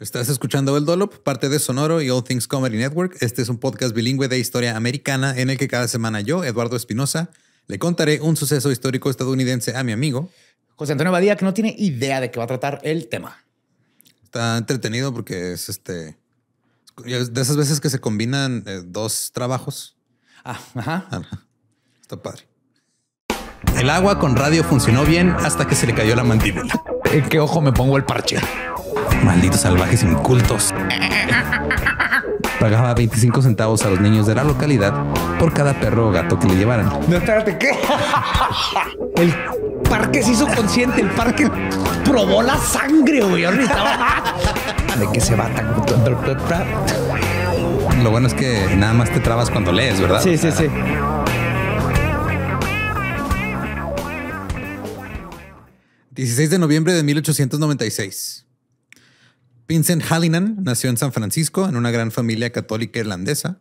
Estás escuchando El Dolop, parte de Sonoro y All Things Comedy Network. Este es un podcast bilingüe de historia americana en el que cada semana yo, Eduardo Espinosa, le contaré un suceso histórico estadounidense a mi amigo. José Antonio Badía, que no tiene idea de qué va a tratar el tema. Está entretenido porque es este. De esas veces que se combinan eh, dos trabajos. Ah, ajá. Ah, está padre. El agua con radio funcionó bien hasta que se le cayó la mandíbula. ¿En eh, qué ojo me pongo el parche? Malditos salvajes incultos. Pagaba 25 centavos a los niños de la localidad por cada perro o gato que le llevaran. No, espérate, ¿qué? El parque se hizo consciente, el parque probó la sangre, güey. ¿De que se va tan... Lo bueno es que nada más te trabas cuando lees, ¿verdad? Sí, sí, sí. 16 de noviembre de 1896. Vincent Hallinan nació en San Francisco en una gran familia católica irlandesa.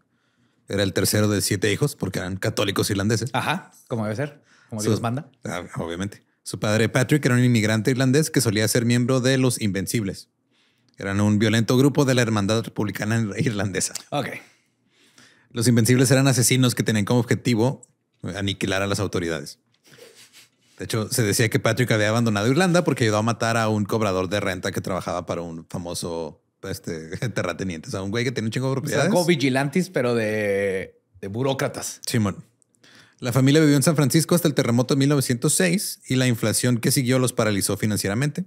Era el tercero de siete hijos porque eran católicos irlandeses. Ajá, como debe ser, como Dios manda. Ah, obviamente. Su padre Patrick era un inmigrante irlandés que solía ser miembro de los Invencibles. Eran un violento grupo de la Hermandad Republicana Irlandesa. Ok. Los Invencibles eran asesinos que tenían como objetivo aniquilar a las autoridades. De hecho, se decía que Patrick había abandonado Irlanda porque ayudó a matar a un cobrador de renta que trabajaba para un famoso este, terrateniente. O sea, un güey que tiene un chingo de propiedades. O vigilantes, pero de, de burócratas. Simón. La familia vivió en San Francisco hasta el terremoto de 1906 y la inflación que siguió los paralizó financieramente.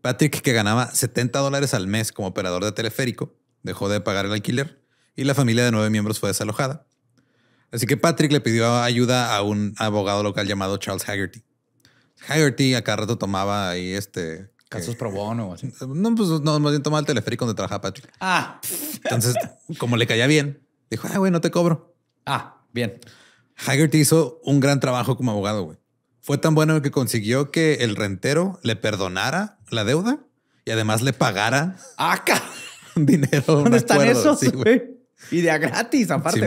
Patrick, que ganaba 70 dólares al mes como operador de teleférico, dejó de pagar el alquiler y la familia de nueve miembros fue desalojada. Así que Patrick le pidió ayuda a un abogado local llamado Charles Haggerty. Haggerty acá rato tomaba ahí este. Casos pro bono o así. No, pues no, más bien tomaba el teleférico donde trabajaba Patrick. Ah. Entonces, como le caía bien, dijo, ah, güey, no te cobro. Ah, bien. Haggerty hizo un gran trabajo como abogado, güey. Fue tan bueno que consiguió que el rentero le perdonara la deuda y además le pagara acá ah, dinero. ¿Dónde están esos? Sí, y de a gratis, aparte.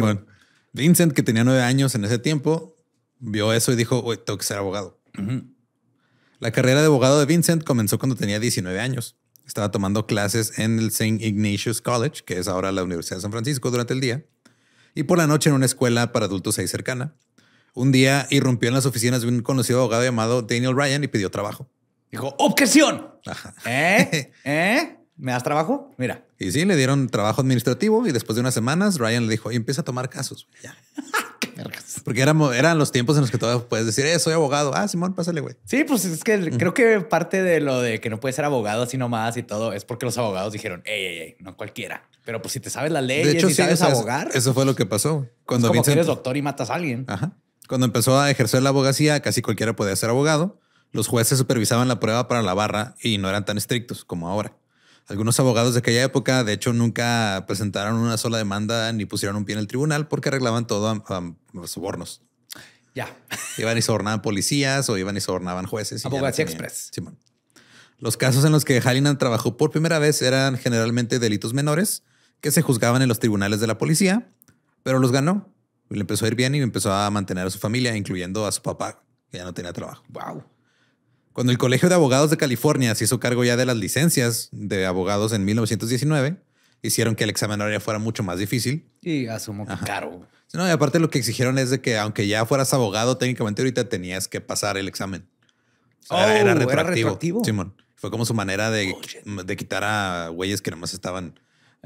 Vincent, que tenía nueve años en ese tiempo, vio eso y dijo, güey, tengo que ser abogado. La carrera de abogado de Vincent comenzó cuando tenía 19 años. Estaba tomando clases en el St. Ignatius College, que es ahora la Universidad de San Francisco, durante el día, y por la noche en una escuela para adultos ahí cercana. Un día irrumpió en las oficinas de un conocido abogado llamado Daniel Ryan y pidió trabajo. Dijo, objeción. ¿Eh? ¿Eh? ¿Me das trabajo? Mira. Y sí, le dieron trabajo administrativo y después de unas semanas Ryan le dijo, y empieza a tomar casos. Ya. Porque eran, eran los tiempos en los que todavía puedes decir, eh, soy abogado. Ah, Simón, pásale, güey. Sí, pues es que creo que parte de lo de que no puedes ser abogado así nomás y todo es porque los abogados dijeron, ey, ey, ey, no cualquiera. Pero pues si te sabes la ley y sabes abogar. Eso fue lo que pasó. Cuando es como eres doctor y matas a alguien. Ajá. Cuando empezó a ejercer la abogacía, casi cualquiera podía ser abogado. Los jueces supervisaban la prueba para la barra y no eran tan estrictos como ahora. Algunos abogados de aquella época, de hecho, nunca presentaron una sola demanda ni pusieron un pie en el tribunal porque arreglaban todo a, sobornos. Ya. Iban y sobornaban policías o iban y sobornaban jueces. Abogacía Express. Simón. Los casos en los que Hallinan trabajó por primera vez eran generalmente delitos menores que se juzgaban en los tribunales de la policía, pero los ganó. Y Le empezó a ir bien y empezó a mantener a su familia, incluyendo a su papá, que ya no tenía trabajo. Wow. Cuando el Colegio de Abogados de California se hizo cargo ya de las licencias de abogados en 1919, hicieron que el examen ahora fuera mucho más difícil. Y asumo que caro. No, y aparte lo que exigieron es de que aunque ya fueras abogado, técnicamente ahorita tenías que pasar el examen. era, oh, retroactivo. Simón. Fue como su manera oh, de, quitar a güeyes que nomás estaban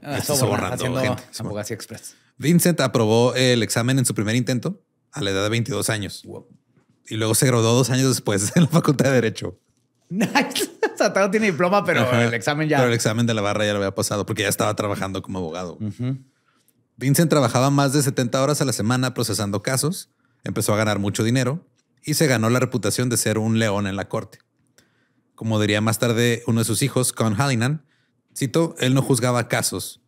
ah, este, gente. Abogacía Express. Vincent aprobó el examen en su primer intento a la edad de 22 años y luego se graduó dos años después en la Facultad de Derecho. Nice. o sea, tiene diploma, pero el examen ya. Pero el examen de la barra ya lo había pasado porque ya estaba trabajando como abogado. Vincent trabajaba más de 70 horas a la semana procesando casos, empezó a ganar mucho dinero y se ganó la reputación de ser un león en la corte. Como diría más tarde uno de sus hijos, Con Hallinan, cito, él no juzgaba casos,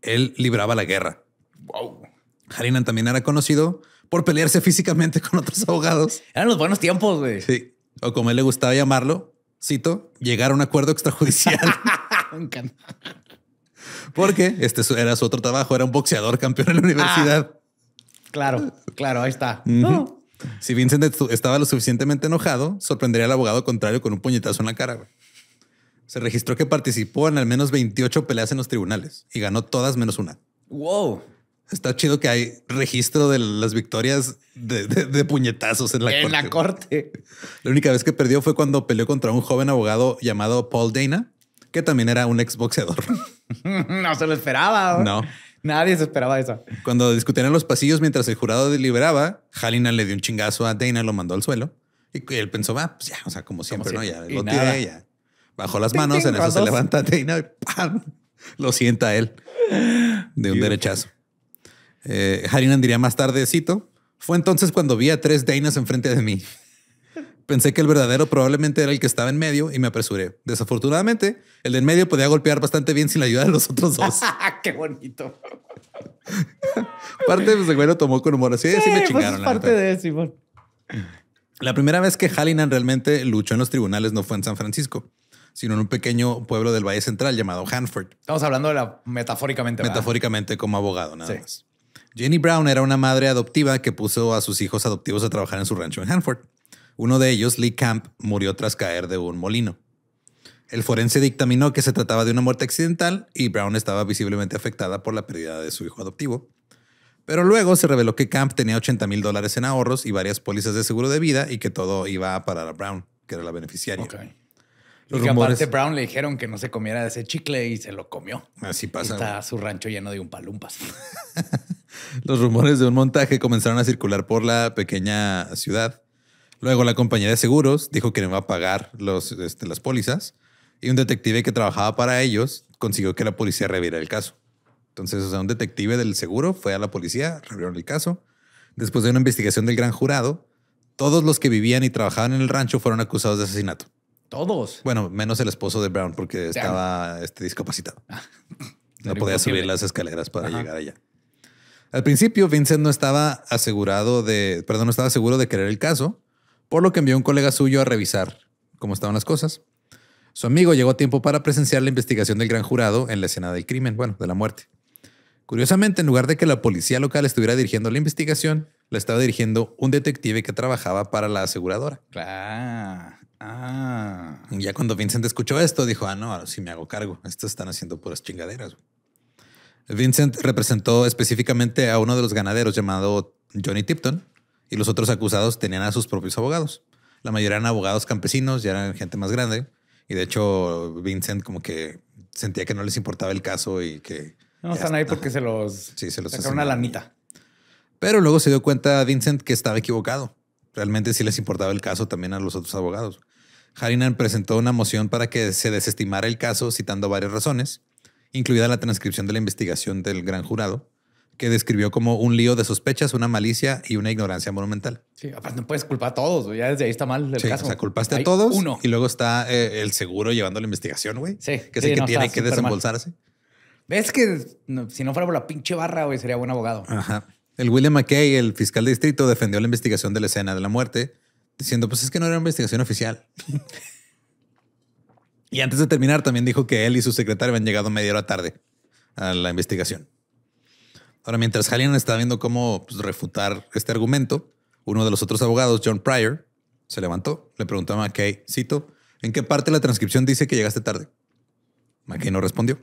él libraba la guerra. Wow. Hallinan también era conocido por pelearse físicamente con otros abogados. Eran los buenos tiempos, güey. Sí. O como él le gustaba llamarlo, cito, llegar a un acuerdo extrajudicial. Porque este era su otro trabajo, era un boxeador campeón en la ah, universidad. claro, claro, ahí está. Si Vincent estaba lo suficientemente enojado, sorprendería al abogado contrario con un puñetazo en la cara. Se registró que participó en al menos 28 peleas en los tribunales y ganó todas menos una. Wow. Está chido que hay registro de las victorias de, puñetazos en la corte. En la corte. La única vez que perdió fue cuando peleó contra un joven abogado llamado Paul Dana, que también era un exboxeador. no se lo esperaba. No. Nadie se esperaba eso. Cuando discutían en los pasillos mientras el jurado deliberaba, Halina le dio un chingazo a Dana, lo mandó al suelo. Y él pensó, va, pues ya, o sea, como siempre, ¿no? Ya lo tiene, ya. Bajó las manos, en eso se levanta Dana y ¡pam! lo sienta él de un derechazo. Eh, Harinan diría más tardecito. Fue entonces cuando vi a tres Dainas enfrente de mí. Pensé que el verdadero probablemente era el que estaba en medio y me apresuré. Desafortunadamente, el de en medio podía golpear bastante bien sin la ayuda de los otros dos. Ah, ¡Qué bonito! parte de pues, tomó con humor. Así, así me pues, chingaron. parte la de La primera vez que Hallinan realmente luchó en los tribunales no fue en San Francisco, sino en un pequeño pueblo del Valle Central llamado Hanford. Estamos hablando de la metafóricamente. Metafóricamente como abogado, nada más. Jenny Brown era una madre adoptiva que puso a sus hijos adoptivos a trabajar en su rancho en Hanford. Uno de ellos, Lee Camp, murió tras caer de un molino. El forense dictaminó que se trataba de una muerte accidental y Brown estaba visiblemente afectada por la pérdida de su hijo adoptivo. Pero luego se reveló que Camp tenía 80 mil dólares en ahorros y varias pólizas de seguro de vida y que todo iba a parar a Brown, que era la beneficiaria. y que aparte Brown le dijeron que no se comiera ese chicle y se lo comió. Así pasa. está su rancho lleno de un palumpas. Los rumores de un montaje comenzaron a circular por la pequeña ciudad. Luego la compañía de seguros dijo que no iba a pagar los, este, las pólizas y un detective que trabajaba para ellos consiguió que la policía reviera el caso. Entonces, un detective del seguro fue a la policía, revieron el caso. Después de una investigación del gran jurado, todos los que vivían y trabajaban en el rancho fueron acusados de asesinato. Todos. Bueno, menos el esposo de Brown porque estaba este, discapacitado. Ah. no podía subir las escaleras para llegar allá. Al principio, Vincent no estaba asegurado de, perdón, no estaba seguro de creer el caso, por lo que envió a un colega suyo a revisar cómo estaban las cosas. Su amigo llegó a tiempo para presenciar la investigación del gran jurado en la escena del crimen, bueno, de la muerte. Curiosamente, en lugar de que la policía local estuviera dirigiendo la investigación, la estaba dirigiendo un detective que trabajaba para la aseguradora. Claro. Ah. ya cuando Vincent escuchó esto, dijo, ah, no, si me hago cargo. Estos están haciendo puras chingaderas. Vincent representó específicamente a uno de los ganaderos llamado Johnny Tipton y los otros acusados tenían a sus propios abogados. La mayoría eran abogados campesinos, y eran gente más grande y de hecho Vincent como que sentía que no les importaba el caso y que... No están ahí porque se los... Sí, se los... Sacaron una Pero luego se dio cuenta Vincent que estaba equivocado. Realmente sí les importaba el caso también a los otros abogados. Harinan presentó una moción para que se desestimara el caso citando varias razones incluida la transcripción de la investigación del gran jurado, que describió como un lío de sospechas, una malicia y una ignorancia monumental. Sí, aparte no puedes culpar a todos, ya desde ahí está mal el sí, O sea, culpaste a todos y luego está eh, el seguro llevando la investigación, güey. Sí, que que tiene que desembolsarse. Es Ves que si no fuera por la pinche barra, güey, sería buen abogado. Ajá. El William McKay, el fiscal de distrito, defendió la investigación de la escena de la muerte, diciendo, pues es que no era una investigación oficial. Y antes de terminar, también dijo que él y su secretario habían llegado media hora tarde a la investigación. Ahora, mientras Hallinan estaba viendo cómo pues, refutar este argumento, uno de los otros abogados, John Pryor, se levantó, le preguntó a McKay, cito, ¿en qué parte de la transcripción dice que llegaste tarde? McKay no respondió.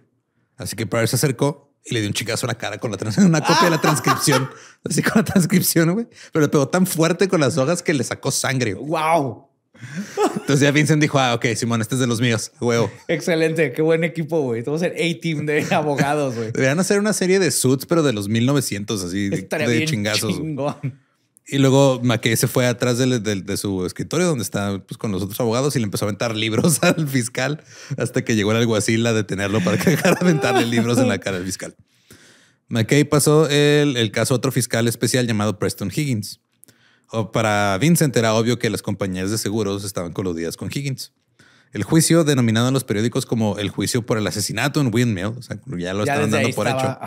Así que Pryor se acercó y le dio un chicazo a la cara con la una copia de la transcripción, así con la transcripción, güey. Pero le pegó tan fuerte con las hojas que le sacó sangre. ¡Wow! Entonces ya Vincent dijo, ah, ok, Simón, este es de los míos, huevo. Excelente, qué buen equipo, güey. Tenemos ser A-Team de abogados, güey. Deberían hacer una serie de suits, pero de los 1900, así de chingazos. Y luego McKay se fue atrás de, su escritorio donde está pues, con los otros abogados y le empezó a aventar libros al fiscal hasta que llegó el alguacil a detenerlo para que dejara de aventarle libros en la cara al fiscal. McKay pasó el, el caso a otro fiscal especial llamado Preston Higgins. Para Vincent era obvio que las compañías de seguros estaban coludidas con Higgins. El juicio, denominado en los periódicos como el juicio por el asesinato en Windmill, ya lo estaban dando por hecho,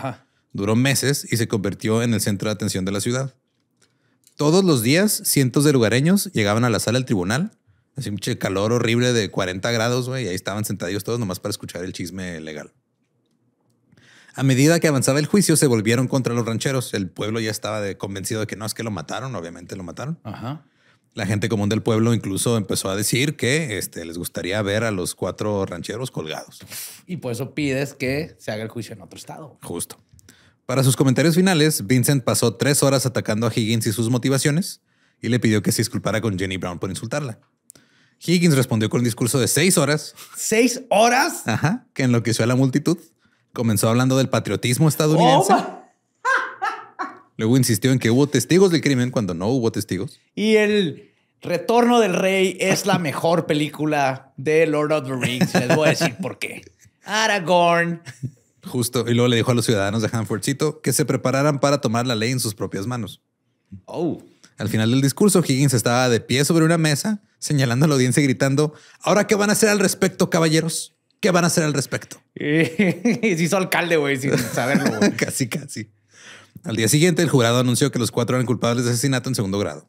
duró meses y se convirtió en el centro de atención de la ciudad. Todos los días, cientos de lugareños llegaban a la sala del tribunal, así mucho calor horrible de 40 grados, y ahí estaban sentados todos nomás para escuchar el chisme legal. A medida que avanzaba el juicio, se volvieron contra los rancheros. El pueblo ya estaba convencido de que no, es que lo mataron, obviamente lo mataron. La gente común del pueblo incluso empezó a decir que este, les gustaría ver a los cuatro rancheros colgados. Y por eso pides que se haga el juicio en otro estado. Justo. Para sus comentarios finales, Vincent pasó tres horas atacando a Higgins y sus motivaciones y le pidió que se disculpara con Jenny Brown por insultarla. Higgins respondió con un discurso de seis horas. ¿Seis horas? Ajá, que enloqueció a la multitud comenzó hablando del patriotismo estadounidense. Oh, luego insistió en que hubo testigos del crimen cuando no hubo testigos. Y el Retorno del Rey es la mejor película de Lord of the Rings. Les voy a decir por qué. Aragorn. Justo. Y luego le dijo a los ciudadanos de Hanfordcito que se prepararan para tomar la ley en sus propias manos. Oh. Al final del discurso, Higgins estaba de pie sobre una mesa, señalando a la audiencia y gritando: ¿Ahora qué van a hacer al respecto, caballeros? ¿Qué van a hacer al respecto? si hizo alcalde, güey, sin saberlo. casi, casi. Al día siguiente, el jurado anunció que los cuatro eran culpables de asesinato en segundo grado.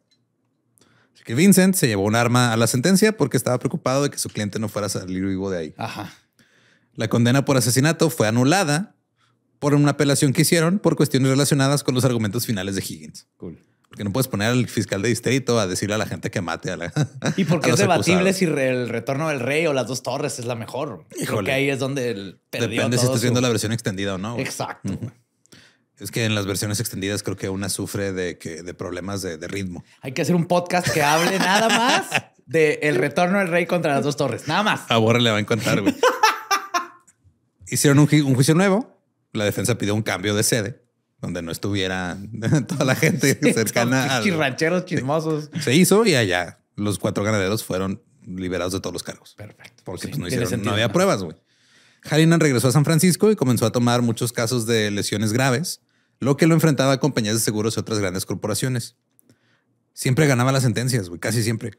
Así que Vincent se llevó un arma a la sentencia porque estaba preocupado de que su cliente no fuera a salir vivo de ahí. Ajá. La condena por asesinato fue anulada por una apelación que hicieron por cuestiones relacionadas con los argumentos finales de Higgins. Cool. Porque no puedes poner al fiscal de distrito a decirle a la gente que mate a la. Y porque es debatible si el retorno del rey o las dos torres es la mejor. Creo que ahí es donde el Depende si estás viendo la versión extendida o no. Exacto. Es que en las versiones extendidas creo que una sufre de, que, de problemas de, ritmo. Hay que hacer un podcast que hable nada más de el retorno del rey contra las dos torres. Nada más. A Borre le va a encantar, Hicieron un juicio nuevo. La defensa pidió un cambio de sede donde no estuviera toda la gente cercana. a chismosos. Se hizo y allá los cuatro ganaderos fueron liberados de todos los cargos. Perfecto. Porque pues, no, hicieron, había pruebas, güey. Harinan regresó a San Francisco y comenzó a tomar muchos casos de lesiones graves, lo que lo enfrentaba a compañías de seguros y otras grandes corporaciones. Siempre ganaba las sentencias, güey, casi siempre.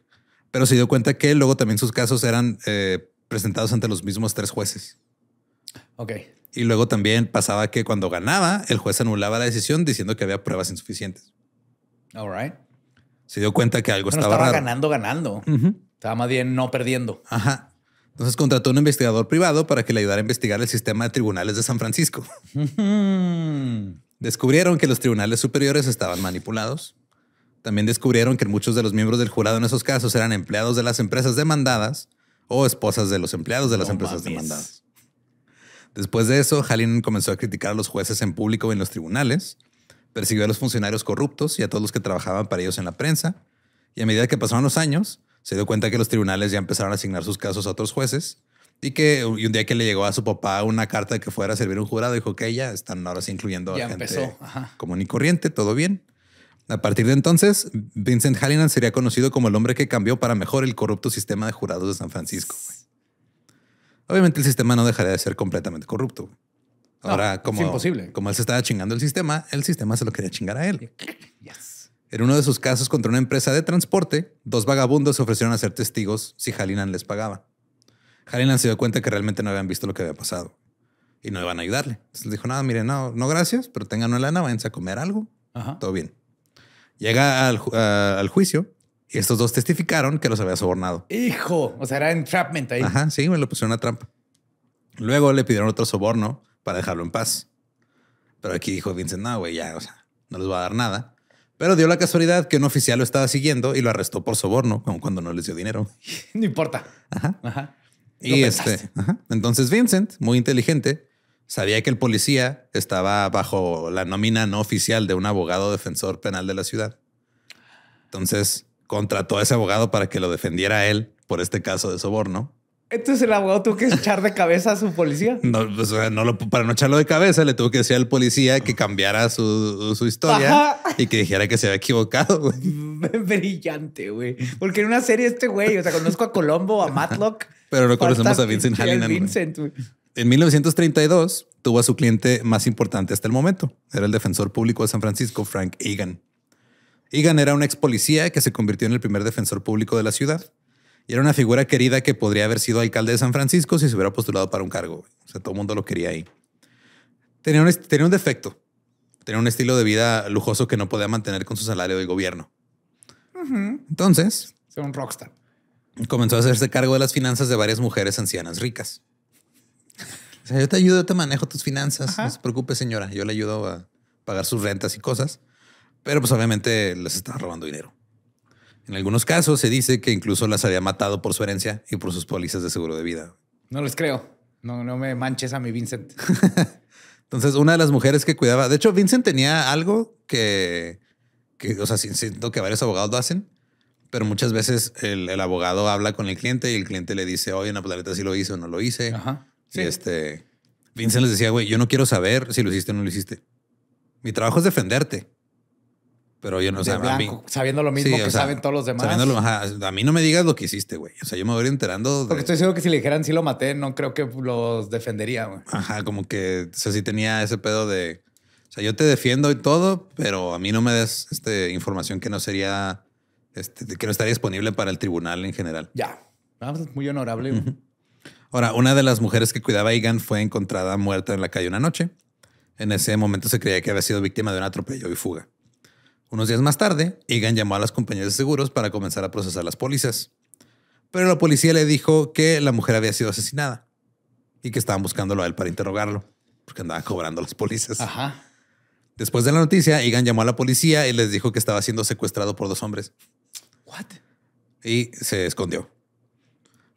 Pero se dio cuenta que luego también sus casos eran eh, presentados ante los mismos tres jueces. Ok. Y luego también pasaba que cuando ganaba, el juez anulaba la decisión diciendo que había pruebas insuficientes. All right. Se dio cuenta que algo estaba. estaba, estaba ganando, ganando. Estaba más bien no perdiendo. Ajá. Entonces contrató a un investigador privado para que le ayudara a investigar el sistema de tribunales de San Francisco. Descubrieron que los tribunales superiores estaban manipulados. También descubrieron que muchos de los miembros del jurado en esos casos eran empleados de las empresas demandadas o esposas de los empleados de las empresas demandadas. Después de eso, Hallinan comenzó a criticar a los jueces en público en los tribunales, persiguió a los funcionarios corruptos y a todos los que trabajaban para ellos en la prensa, y a medida que pasaron los años, se dio cuenta que los tribunales ya empezaron a asignar sus casos a otros jueces, y que un día que le llegó a su papá una carta de que fuera a servir un jurado, dijo que ya están ahora sí incluyendo a gente común y corriente, todo bien. A partir de entonces, Vincent Hallinan sería conocido como el hombre que cambió para mejor el corrupto sistema de jurados de San Francisco. Obviamente el sistema no dejaría de ser completamente corrupto. Ahora, como, como él se estaba chingando el sistema, el sistema se lo quería chingar a él. En uno de sus casos contra una empresa de transporte, dos vagabundos se ofrecieron a ser testigos si Halinan les pagaba. Halinan se dio cuenta que realmente no habían visto lo que había pasado y no iban a ayudarle. Entonces le dijo, nada, miren, no, no gracias, pero tengan una lana, a comer algo. Todo bien. Llega al juicio estos dos testificaron que los había sobornado. Hijo, o sea, era entrapment ahí. Ajá, sí, me lo pusieron a trampa. Luego le pidieron otro soborno para dejarlo en paz. Pero aquí dijo Vincent, no, güey, ya, o sea, no les va a dar nada. Pero dio la casualidad que un oficial lo estaba siguiendo y lo arrestó por soborno, como cuando no les dio dinero. no importa. Ajá. Ajá. Y este, ajá. entonces Vincent, muy inteligente, sabía que el policía estaba bajo la nómina no oficial de un abogado defensor penal de la ciudad. Entonces contrató a ese abogado para que lo defendiera él por este caso de soborno. Entonces el abogado tuvo que echar de cabeza a su policía. No, pues, para no echarlo de cabeza, le tuvo que decir al policía que cambiara su, su historia y que dijera que se había equivocado. Brillante, güey. Porque en una serie este güey, o sea, conozco a Colombo, a Matlock. Pero no conocemos a Vincent Hallinan. En 1932 tuvo a su cliente más importante hasta el momento. Era el defensor público de San Francisco, Frank Egan. Egan era un ex policía que se convirtió en el primer defensor público de la ciudad. Y era una figura querida que podría haber sido alcalde de San Francisco si se hubiera postulado para un cargo. O sea, todo el mundo lo quería ahí. Tenía un, defecto. Tenía un estilo de vida lujoso que no podía mantener con su salario de gobierno. Entonces... un rockstar. Comenzó a hacerse cargo de las finanzas de varias mujeres ancianas ricas. O sea, yo te ayudo, yo te manejo tus finanzas. No se preocupe, señora. Yo le ayudo a pagar sus rentas y cosas. Pero pues obviamente les estaba robando dinero. En algunos casos se dice que incluso las había matado por su herencia y por sus pólizas de seguro de vida. No les creo. No, no me manches a mi Vincent. Entonces, una de las mujeres que cuidaba, de hecho, Vincent tenía algo que, que o sea, siento que varios abogados lo hacen, pero muchas veces el, abogado habla con el cliente y el cliente le dice, oye, en pues, la planeta si lo hice o no lo hice. este, Vincent les decía, güey, yo no quiero saber si lo hiciste o no lo hiciste. Mi trabajo es defenderte pero yo no sé. Sabiendo lo mismo que saben todos los demás. a mí no me digas lo que hiciste, güey. O sea, yo me voy enterando. Porque estoy seguro que si le dijeran si lo maté, no creo que los defendería, güey. Ajá, como que, o sea, sí tenía ese pedo de. O sea, yo te defiendo y todo, pero a mí no me des este, información que no sería. Este, que no estaría disponible para el tribunal en general. Ya. vamos muy honorable. Ahora, una de las mujeres que cuidaba a Egan fue encontrada muerta en la calle una noche. En ese momento se creía que había sido víctima de un atropello y fuga. Unos días más tarde, Egan llamó a las compañías de seguros para comenzar a procesar las pólizas. Pero la policía le dijo que la mujer había sido asesinada y que estaban buscándolo a él para interrogarlo, porque andaba cobrando las pólizas. Ajá. Después de la noticia, Egan llamó a la policía y les dijo que estaba siendo secuestrado por dos hombres. What? Y se escondió.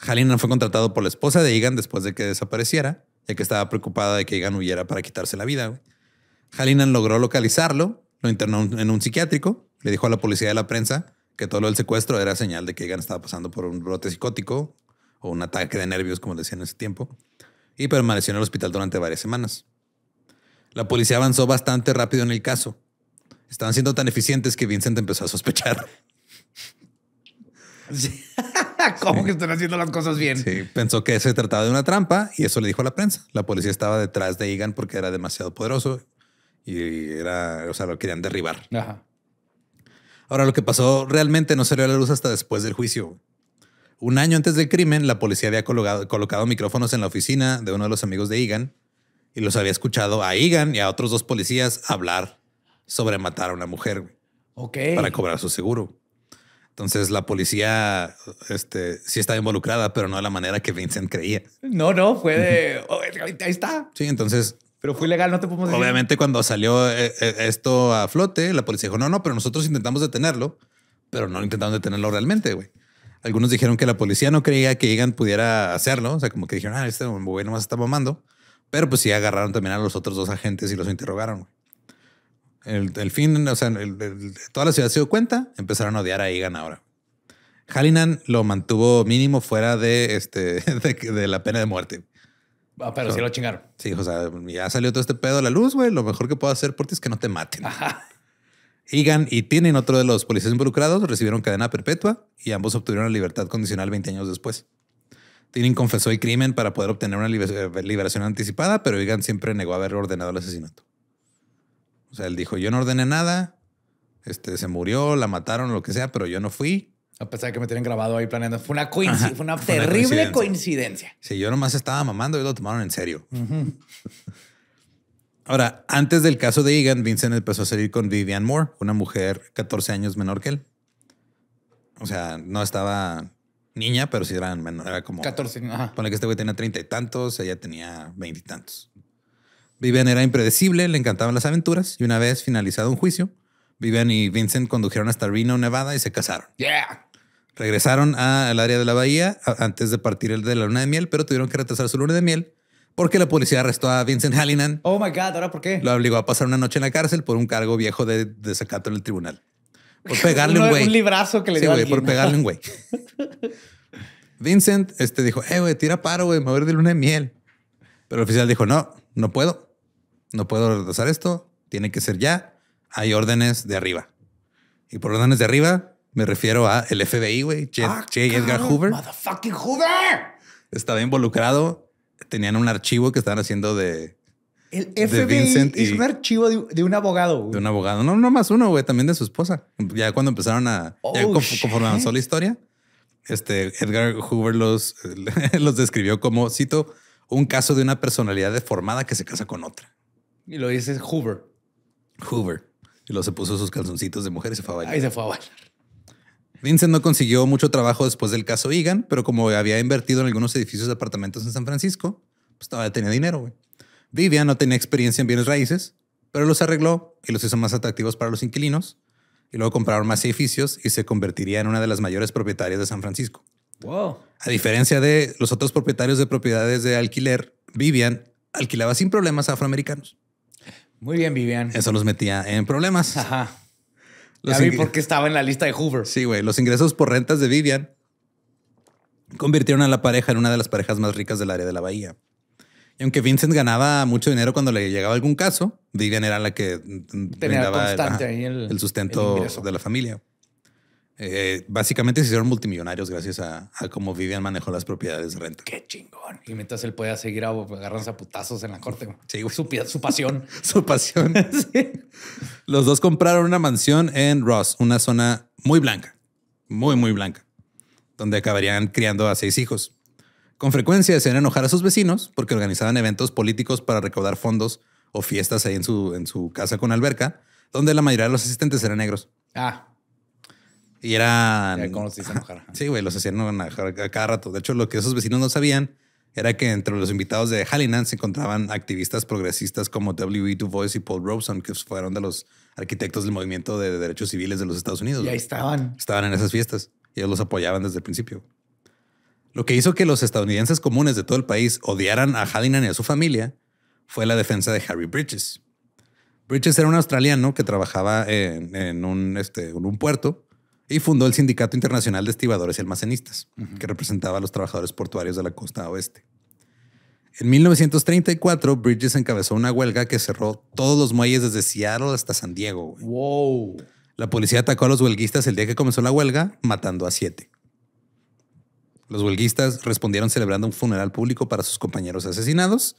Halinan fue contratado por la esposa de Egan después de que desapareciera, ya que estaba preocupada de que Egan huyera para quitarse la vida. Halinan logró localizarlo lo internó en un psiquiátrico, le dijo a la policía y a la prensa que todo lo del secuestro era señal de que Egan estaba pasando por un brote psicótico o un ataque de nervios, como decían en ese tiempo, y permaneció en el hospital durante varias semanas. La policía avanzó bastante rápido en el caso. Estaban siendo tan eficientes que Vincent empezó a sospechar. ¿Cómo que están haciendo las cosas bien? Sí, pensó que se trataba de una trampa y eso le dijo a la prensa. La policía estaba detrás de Egan porque era demasiado poderoso y era, o sea, lo querían derribar. Ajá. Ahora, lo que pasó realmente no salió a la luz hasta después del juicio. Un año antes del crimen, la policía había colocado, colocado micrófonos en la oficina de uno de los amigos de Egan y los había escuchado a Egan y a otros dos policías hablar sobre matar a una mujer okay. para cobrar su seguro. Entonces la policía este, sí estaba involucrada, pero no de la manera que Vincent creía. No, no, fue de... Oh, ahí está. Sí, entonces pero fue legal, no te podemos decir. Obviamente, cuando salió eh, eh, esto a flote, la policía dijo: no, no, pero nosotros intentamos detenerlo, pero no intentamos detenerlo realmente, güey. Algunos dijeron que la policía no creía que Egan pudiera hacerlo. O sea, como que dijeron, ah, este no más está mamando. Pero pues sí agarraron también a los otros dos agentes y los interrogaron. Güey. El, fin, o sea, toda la ciudad se dio cuenta, empezaron a odiar a Egan ahora. Hallinan lo mantuvo mínimo fuera de, este, de la pena de muerte. Ah, pero si lo chingaron. Sí, o sea, ya salió todo este pedo a la luz, güey. Lo mejor que puedo hacer por ti es que no te maten. Igan y Tienen, otro de los policías involucrados, recibieron cadena perpetua y ambos obtuvieron la libertad condicional 20 años después. Tienen confesó el crimen para poder obtener una eh, liberación anticipada, pero Egan siempre negó haber ordenado el asesinato. O sea, él dijo, yo no ordené nada, este, se murió, la mataron, lo que sea, pero yo no fui. A pesar de que me tienen grabado ahí planeando. Fue una, coincidencia, fue una terrible coincidencia. Sí, yo nomás estaba mamando y lo tomaron en serio. Ahora, antes del caso de Egan, Vincent empezó a salir con Vivian Moore, una mujer 14 años menor que él. O sea, no estaba niña, pero sí eran menor. Era como 14. Ajá. Ponle que este güey tenía 30 y tantos, ella tenía 20 y tantos. Vivian era impredecible, le encantaban las aventuras y una vez finalizado un juicio, Vivian y Vincent condujeron hasta Reno, Nevada y se casaron. Yeah. Regresaron al área de la bahía antes de partir el de la luna de miel, pero tuvieron que retrasar su luna de miel porque la policía arrestó a Vincent Hallinan. Oh my God, ¿ahora por qué? Lo obligó a pasar una noche en la cárcel por un cargo viejo de desacato en el tribunal. Por pegarle un güey. Un librazo que le sí, dio güey, por pegarle un güey. Vincent este, dijo, eh, güey, tira paro, güey, me voy de luna de miel. Pero el oficial dijo, no, no puedo. No puedo retrasar esto. Tiene que ser ya. Hay órdenes de arriba. Y por órdenes de arriba, me refiero a el FBI, güey. J. Ah, Edgar Hoover. Motherfucking Hoover. Estaba involucrado. Tenían un archivo que estaban haciendo de. El FBI es un archivo de, un abogado. De un abogado. No, no más uno, güey. También de su esposa. Ya cuando empezaron a. ya oh, conforme avanzó la historia, este Edgar Hoover los, los describió como, cito, un caso de una personalidad deformada que se casa con otra. Y lo dice Hoover. Hoover. Y luego se puso sus calzoncitos de mujer y se fue a bailar. Ahí se fue a bailar. Vincent no consiguió mucho trabajo después del caso Egan, pero como había invertido en algunos edificios de apartamentos en San Francisco, pues todavía tenía dinero. Vivian no tenía experiencia en bienes raíces, pero los arregló y los hizo más atractivos para los inquilinos. Y luego compraron más edificios y se convertiría en una de las mayores propietarias de San Francisco. Wow. A diferencia de los otros propietarios de propiedades de alquiler, Vivian alquilaba sin problemas a afroamericanos. Muy bien, Vivian. Eso los metía en problemas. Ajá. A porque estaba en la lista de Hoover. Sí, güey. Los ingresos por rentas de Vivian convirtieron a la pareja en una de las parejas más ricas del área de la bahía. Y aunque Vincent ganaba mucho dinero cuando le llegaba algún caso, Vivian era la que Tenía el, el, sustento de la familia. Eh, básicamente se hicieron multimillonarios gracias a, cómo Vivian manejó las propiedades de renta. Qué chingón. Y mientras él pueda seguir agarrándose a putazos en la corte. Sí, Su, pasión. su pasión. Los dos compraron una mansión en Ross, una zona muy blanca, muy, muy blanca, donde acabarían criando a seis hijos. Con frecuencia se enojar a sus vecinos porque organizaban eventos políticos para recaudar fondos o fiestas ahí en su, en su casa con alberca, donde la mayoría de los asistentes eran negros. Ah, y eran. sí, güey, los hacían a cada rato. De hecho, lo que esos vecinos no sabían era que entre los invitados de Hallinan se encontraban activistas progresistas como W.E. Du Bois y Paul Robeson, que fueron de los arquitectos del movimiento de derechos civiles de los Estados Unidos. Y ahí estaban. Estaban en esas fiestas y ellos los apoyaban desde el principio. Lo que hizo que los estadounidenses comunes de todo el país odiaran a Hallinan y a su familia fue la defensa de Harry Bridges. Bridges era un australiano que trabajaba en, un, este, en un puerto y fundó el Sindicato Internacional de Estibadores y Almacenistas, que representaba a los trabajadores portuarios de la costa oeste. En 1934, Bridges encabezó una huelga que cerró todos los muelles desde Seattle hasta San Diego. La policía atacó a los huelguistas el día que comenzó la huelga, matando a siete. Los huelguistas respondieron celebrando un funeral público para sus compañeros asesinados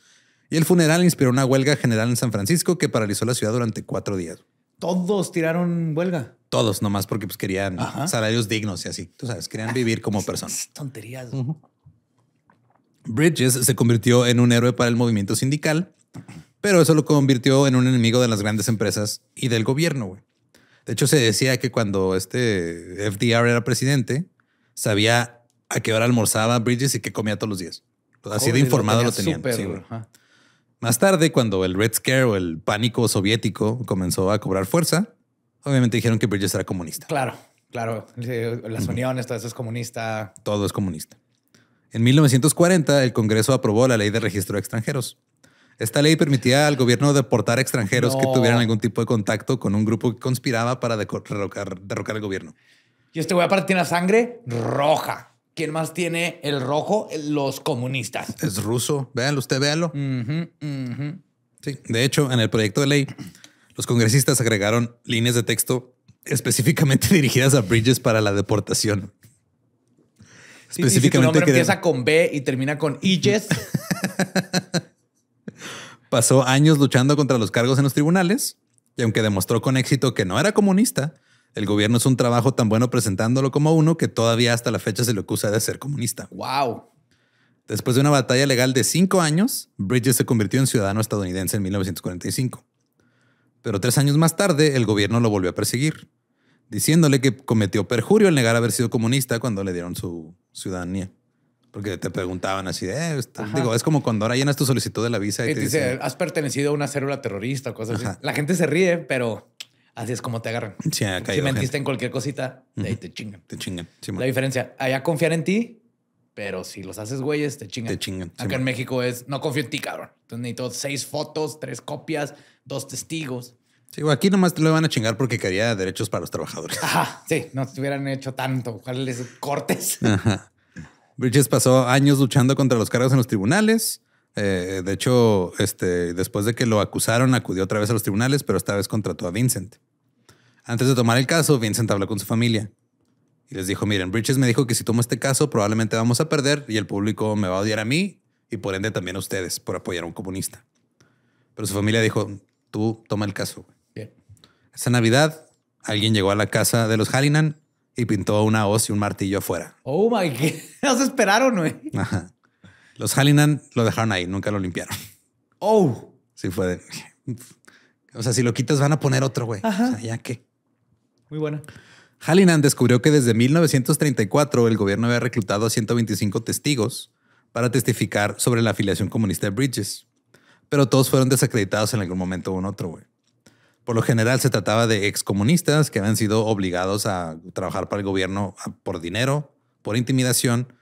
y el funeral inspiró una huelga general en San Francisco que paralizó la ciudad durante cuatro días todos tiraron huelga. Todos, nomás porque pues, querían salarios dignos y así. Tú sabes, querían vivir como personas. Tonterías. Bridges se convirtió en un héroe para el movimiento sindical, pero eso lo convirtió en un enemigo de las grandes empresas y del gobierno. güey. De hecho, se decía que cuando este FDR era presidente, sabía a qué hora almorzaba Bridges y qué comía todos los días. Así de informado lo, tenían. Más tarde, cuando el Red Scare o el pánico soviético comenzó a cobrar fuerza, obviamente dijeron que Bridges era comunista. Claro, claro. Las uniones, todo eso es comunista. Todo es comunista. En 1940, el Congreso aprobó la ley de registro de extranjeros. Esta ley permitía al gobierno deportar extranjeros que tuvieran algún tipo de contacto con un grupo que conspiraba para derrocar, el gobierno. Y este güey aparte tiene la sangre roja. ¿Quién más tiene el rojo? Los comunistas. Es ruso. Véanlo, usted véanlo. De hecho, en el proyecto de ley, los congresistas agregaron líneas de texto específicamente dirigidas a Bridges para la deportación. específicamente. empieza con B y termina con Iges. Pasó años luchando contra los cargos en los tribunales y aunque demostró con éxito que no era comunista, el gobierno es un trabajo tan bueno presentándolo como uno que todavía hasta la fecha se le acusa de ser comunista. ¡Wow! Después de una batalla legal de cinco años, Bridges se convirtió en ciudadano estadounidense en 1945. Pero tres años más tarde, el gobierno lo volvió a perseguir, diciéndole que cometió perjurio al negar haber sido comunista cuando le dieron su ciudadanía. Porque te preguntaban así eh, digo, es como cuando ahora llenas tu solicitud de la visa y, te dice, has pertenecido a una célula terrorista o cosas así. La gente se ríe, pero Así es como te agarran. si mentiste en cualquier cosita, te chingan. Te chingan. la diferencia, allá confiar en ti, pero si los haces güeyes, te chingan. Te chingan. Acá en México es no confío en ti, cabrón. Entonces necesito seis fotos, tres copias, dos testigos. Sí, aquí nomás te lo van a chingar porque quería derechos para los trabajadores. Ajá, sí, no te hubieran hecho tanto. ¿Cuáles cortes? Ajá. Bridges pasó años luchando contra los cargos en los tribunales. Eh, de hecho, este, después de que lo acusaron, acudió otra vez a los tribunales, pero esta vez contrató a Vincent. Antes de tomar el caso, Vincent habló con su familia y les dijo, miren, Bridges me dijo que si tomo este caso probablemente vamos a perder y el público me va a odiar a mí y por ende también a ustedes por apoyar a un comunista. Pero su familia dijo, tú toma el caso. Esa Navidad, alguien llegó a la casa de los Hallinan y pintó una hoz y un martillo afuera. Oh my God. Nos esperaron, güey. Ajá. Los Hallinan lo dejaron ahí, nunca lo limpiaron. Oh. Sí, fue de. O sea, si lo quitas, van a poner otro, güey. O sea, ya que. Muy buena. Hallinan descubrió que desde 1934 el gobierno había reclutado a 125 testigos para testificar sobre la afiliación comunista de Bridges, pero todos fueron desacreditados en algún momento u otro. Por lo general se trataba de excomunistas que habían sido obligados a trabajar para el gobierno por dinero, por intimidación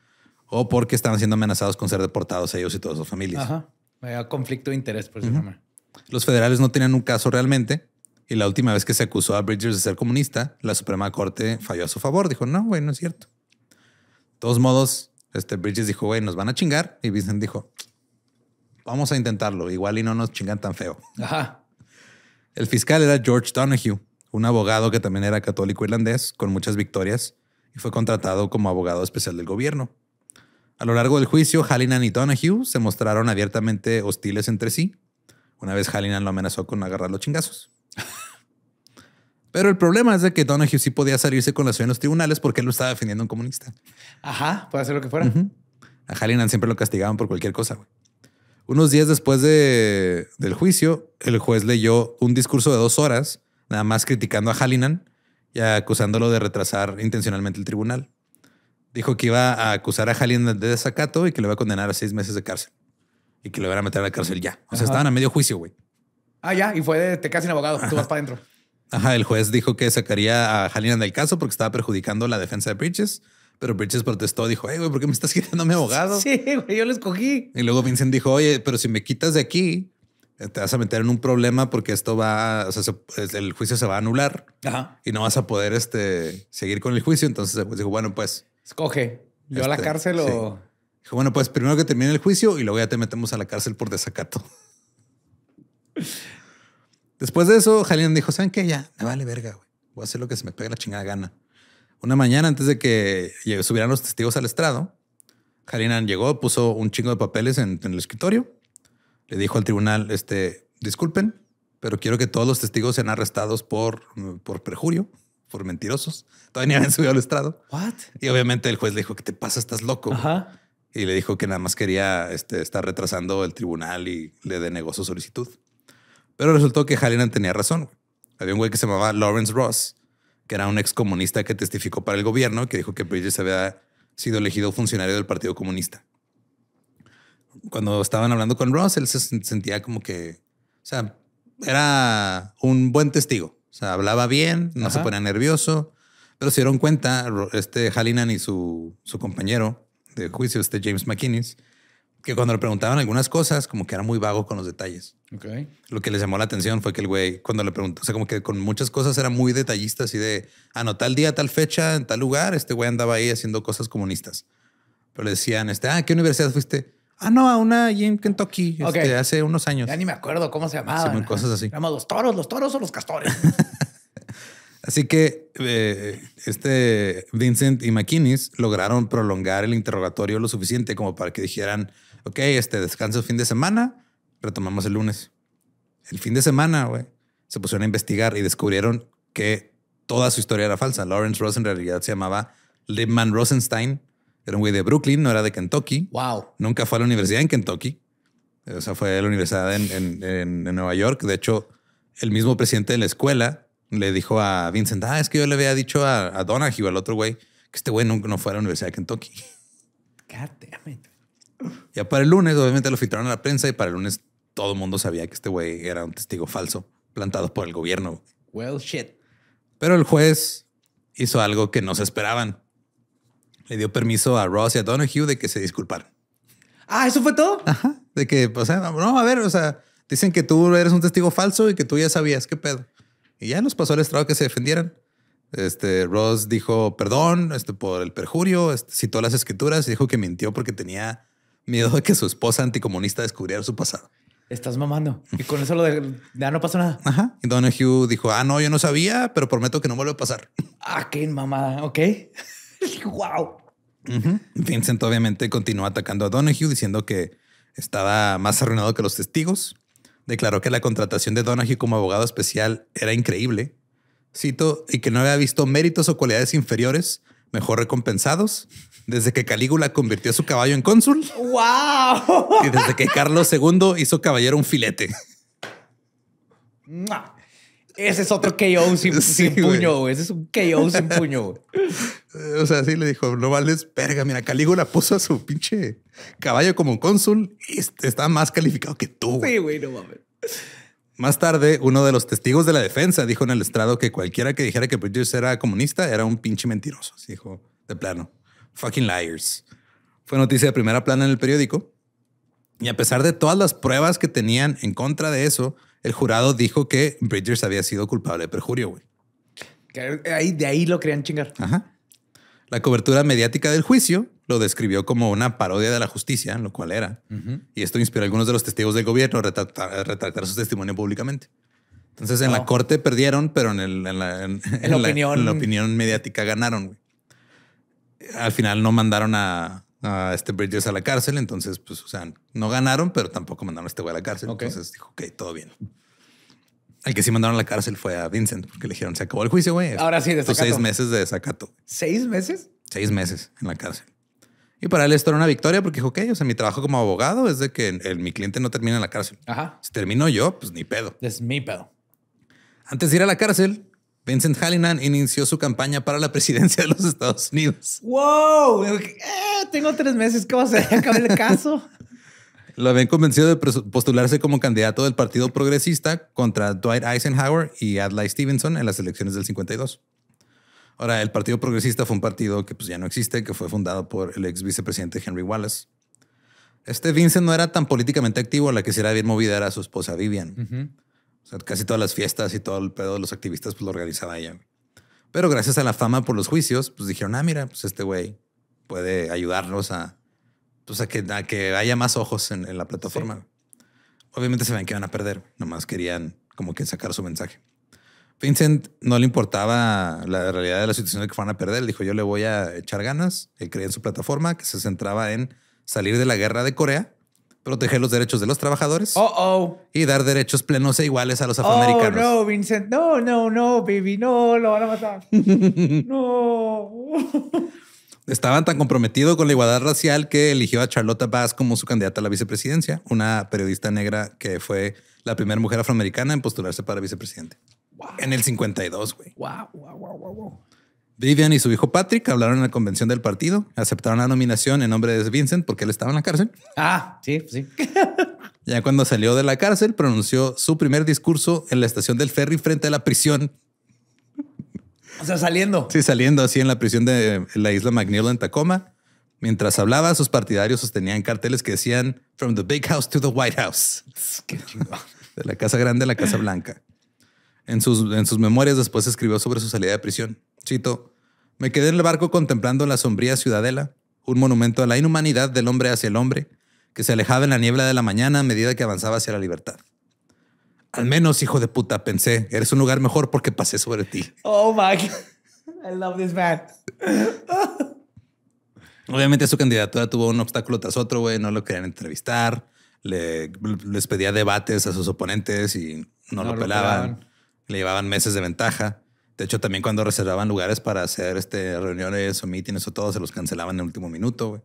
o porque estaban siendo amenazados con ser deportados ellos y todas sus familias. Ajá. Había conflicto de interés, por ese Los federales no tenían un caso realmente, y la última vez que se acusó a Bridges de ser comunista, la Suprema Corte falló a su favor. Dijo, no, güey, no es cierto. De todos modos, este Bridges dijo, güey, nos van a chingar. Y Vincent dijo, vamos a intentarlo. Igual y no nos chingan tan feo. Ajá. El fiscal era George Donahue, un abogado que también era católico irlandés con muchas victorias y fue contratado como abogado especial del gobierno. A lo largo del juicio, Hallinan y Donahue se mostraron abiertamente hostiles entre sí. Una vez Hallinan lo amenazó con agarrar los chingazos. Pero el problema es de que Donahue sí podía salirse con la ciudad en los tribunales porque él lo estaba defendiendo un comunista. Ajá, puede hacer lo que fuera. A Halinan siempre lo castigaban por cualquier cosa. Güey. Unos días después del juicio, el juez leyó un discurso de dos horas, nada más criticando a Halinan y acusándolo de retrasar intencionalmente el tribunal. Dijo que iba a acusar a Halinan de desacato y que lo iba a condenar a seis meses de cárcel y que lo iban a meter a la cárcel ya. O sea, estaban a medio juicio, güey. Ah, ya, y fue de te casi un abogado, tú vas para adentro. Ajá, el juez dijo que sacaría a Halina del caso porque estaba perjudicando la defensa de Bridges. Pero Bridges protestó, dijo, güey, ¿por qué me estás quitando a mi abogado? Sí, güey, yo lo escogí. Y luego Vincent dijo, oye, pero si me quitas de aquí, eh, te vas a meter en un problema porque esto va, o sea, el juicio se va a anular y no vas a poder este, seguir con el juicio. Entonces dijo, bueno, pues. Escoge, yo a la este, cárcel o. Dijo, bueno, pues primero que termine el juicio y luego ya te metemos a la cárcel por desacato. Después de eso, Jalinan dijo, ¿saben qué? Ya, me vale verga, güey. Voy a hacer lo que se me pegue la chingada gana. Una mañana antes de que subieran los testigos al estrado, Halinan llegó, puso un chingo de papeles en, el escritorio. Le dijo al tribunal, este, disculpen, pero quiero que todos los testigos sean arrestados por, por perjurio, por mentirosos. Todavía no habían subido al estrado. What? Y obviamente el juez le dijo, ¿qué te pasa? Estás loco. Ajá. Y le dijo que nada más quería este, estar retrasando el tribunal y le denegó su solicitud. Pero resultó que Halinan tenía razón. Había un güey que se llamaba Lawrence Ross, que era un ex comunista que testificó para el gobierno, que dijo que Bridges había sido elegido funcionario del Partido Comunista. Cuando estaban hablando con Ross, él se sentía como que, o sea, era un buen testigo. O sea, hablaba bien, no se ponía nervioso, pero se dieron cuenta, este halinan y su, su compañero de juicio, este James McInnes, que cuando le preguntaban algunas cosas, como que era muy vago con los detalles. Lo que les llamó la atención fue que el güey, cuando le preguntó, o sea, como que con muchas cosas era muy detallista, así de, ah, no, tal día, tal fecha, en tal lugar, este güey andaba ahí haciendo cosas comunistas. Pero le decían, este, ah, ¿qué universidad fuiste? Ah, no, a una allí en Kentucky, este, hace unos años. Ya ni me acuerdo cómo se llamaba. llamaban cosas así. llamaban los toros, los toros o los castores. Así que eh, este Vincent y McInnes lograron prolongar el interrogatorio lo suficiente como para que dijeran, ok, este descanso fin de semana, retomamos el lunes. El fin de semana, güey, se pusieron a investigar y descubrieron que toda su historia era falsa. Lawrence Ross en realidad se llamaba Lipman Rosenstein. Era un güey de Brooklyn, no era de Kentucky. Wow. Nunca fue a la universidad en Kentucky. O sea, fue a la universidad en Nueva York. De hecho, el mismo presidente de la escuela le dijo a Vincent, ah, es que yo le había dicho a, Donahue, al otro güey, que este güey nunca no fue a la Universidad de Kentucky. God Ya para el lunes, obviamente lo filtraron a la prensa y para el lunes todo el mundo sabía que este güey era un testigo falso plantado por el gobierno. Well, shit. Pero el juez hizo algo que no se esperaban. Le dio permiso a Ross y a Donahue de que se disculparan. Ah, ¿eso fue todo? Ajá. De que, o sea, no, a ver, o sea, dicen que tú eres un testigo falso y que tú ya sabías qué pedo. Y ya nos pasó el estrado que se defendieran. Este Ross dijo perdón este, por el perjurio, este, citó las escrituras y dijo que mintió porque tenía miedo de que su esposa anticomunista descubriera su pasado. Estás mamando. Y con eso lo de ya no pasó nada. Ajá. Y Donahue dijo: Ah, no, yo no sabía, pero prometo que no vuelve a pasar. Ah, qué mamada. Ok. wow. Vincent obviamente continuó atacando a Donahue diciendo que estaba más arruinado que los testigos declaró que la contratación de Donaghy como abogado especial era increíble, cito, y que no había visto méritos o cualidades inferiores mejor recompensados desde que Calígula convirtió a su caballo en cónsul. ¡Wow! Y desde que Carlos II hizo caballero un filete. Ese es otro KO sin, puño, Ese es un KO sin puño, eh, O sea, sí le dijo, no vales verga. Mira, Calígula puso a su pinche caballo como un cónsul y está más calificado que tú. Sí, güey, no mames. Más tarde, uno de los testigos de la defensa dijo en el estrado que cualquiera que dijera que Bridges era comunista era un pinche mentiroso. Así dijo, de plano. Fucking liars. Fue noticia de primera plana en el periódico. Y a pesar de todas las pruebas que tenían en contra de eso, el jurado dijo que Bridgers había sido culpable de perjurio, güey. Ahí, de ahí lo creían chingar. La cobertura mediática del juicio lo describió como una parodia de la justicia, lo cual era. Y esto inspiró a algunos de los testigos del gobierno a retractar, su testimonio públicamente. Entonces, en la oh. corte perdieron, pero en, en, la, opinión... la, opinión... mediática ganaron. Güey. Al final no mandaron a, a este Bridges a la cárcel. Entonces, pues, o sea, no ganaron, pero tampoco mandaron a este güey a la cárcel. Entonces dijo, ok, todo bien. Al que sí mandaron a la cárcel fue a Vincent, porque le dijeron, se acabó el juicio, güey. Ahora sí, desacato. seis meses de desacato. ¿Seis meses? Seis meses en la cárcel. Y para él esto era una victoria porque dijo, ok, o sea, mi trabajo como abogado es de que mi cliente no termina en la cárcel. Ajá. Si termino yo, pues ni pedo. Es mi pedo. Antes de ir a la cárcel, Vincent Hallinan inició su campaña para la presidencia de los Estados Unidos. ¡Wow! Eh, tengo tres meses, ¿cómo se acaba el caso? Lo habían convencido de postularse como candidato del Partido Progresista contra Dwight Eisenhower y Adlai Stevenson en las elecciones del 52. Ahora, el Partido Progresista fue un partido que pues, ya no existe, que fue fundado por el ex vicepresidente Henry Wallace. Este Vincent no era tan políticamente activo, la que se bien movida era su esposa Vivian casi todas las fiestas y todo el pedo de los activistas pues, lo organizaba ella. Pero gracias a la fama por los juicios, pues dijeron, ah, mira, pues este güey puede ayudarnos a, pues, que, haya más ojos en, la plataforma. Obviamente se ven que van a perder, nomás querían como que sacar su mensaje. Vincent no le importaba la realidad de la situación de que fueran a perder. dijo, yo le voy a echar ganas. Él creía en su plataforma que se centraba en salir de la guerra de Corea proteger los derechos de los trabajadores y dar derechos plenos e iguales a los afroamericanos. Oh, no, Vincent, no, no, no, baby, no, lo van a matar. no. Estaban tan comprometidos con la igualdad racial que eligió a Charlotte Bass como su candidata a la vicepresidencia, una periodista negra que fue la primera mujer afroamericana en postularse para vicepresidente. En el 52, güey. Wow, wow, wow, wow, wow. Vivian y su hijo Patrick hablaron en la convención del partido, aceptaron la nominación en nombre de Vincent porque él estaba en la cárcel. Ah, sí, pues sí. ya cuando salió de la cárcel, pronunció su primer discurso en la estación del ferry frente a la prisión. O sea, saliendo. Sí, saliendo así en la prisión de la isla McNeil en Tacoma. Mientras hablaba, sus partidarios sostenían carteles que decían From the Big House to the White House. Qué De la Casa Grande a la Casa Blanca. En sus, en sus memorias después escribió sobre su salida de prisión. Chito, me quedé en el barco contemplando la sombría ciudadela, un monumento a la inhumanidad del hombre hacia el hombre, que se alejaba en la niebla de la mañana a medida que avanzaba hacia la libertad. Al menos, hijo de puta, pensé, eres un lugar mejor porque pasé sobre ti. Oh my I love this man. Obviamente su candidatura tuvo un obstáculo tras otro, güey. No lo querían entrevistar. les pedía debates a sus oponentes y no, lo, pelaban. le llevaban meses de ventaja. De hecho, también cuando reservaban lugares para hacer este, reuniones o mítines o todo, se los cancelaban en el último minuto.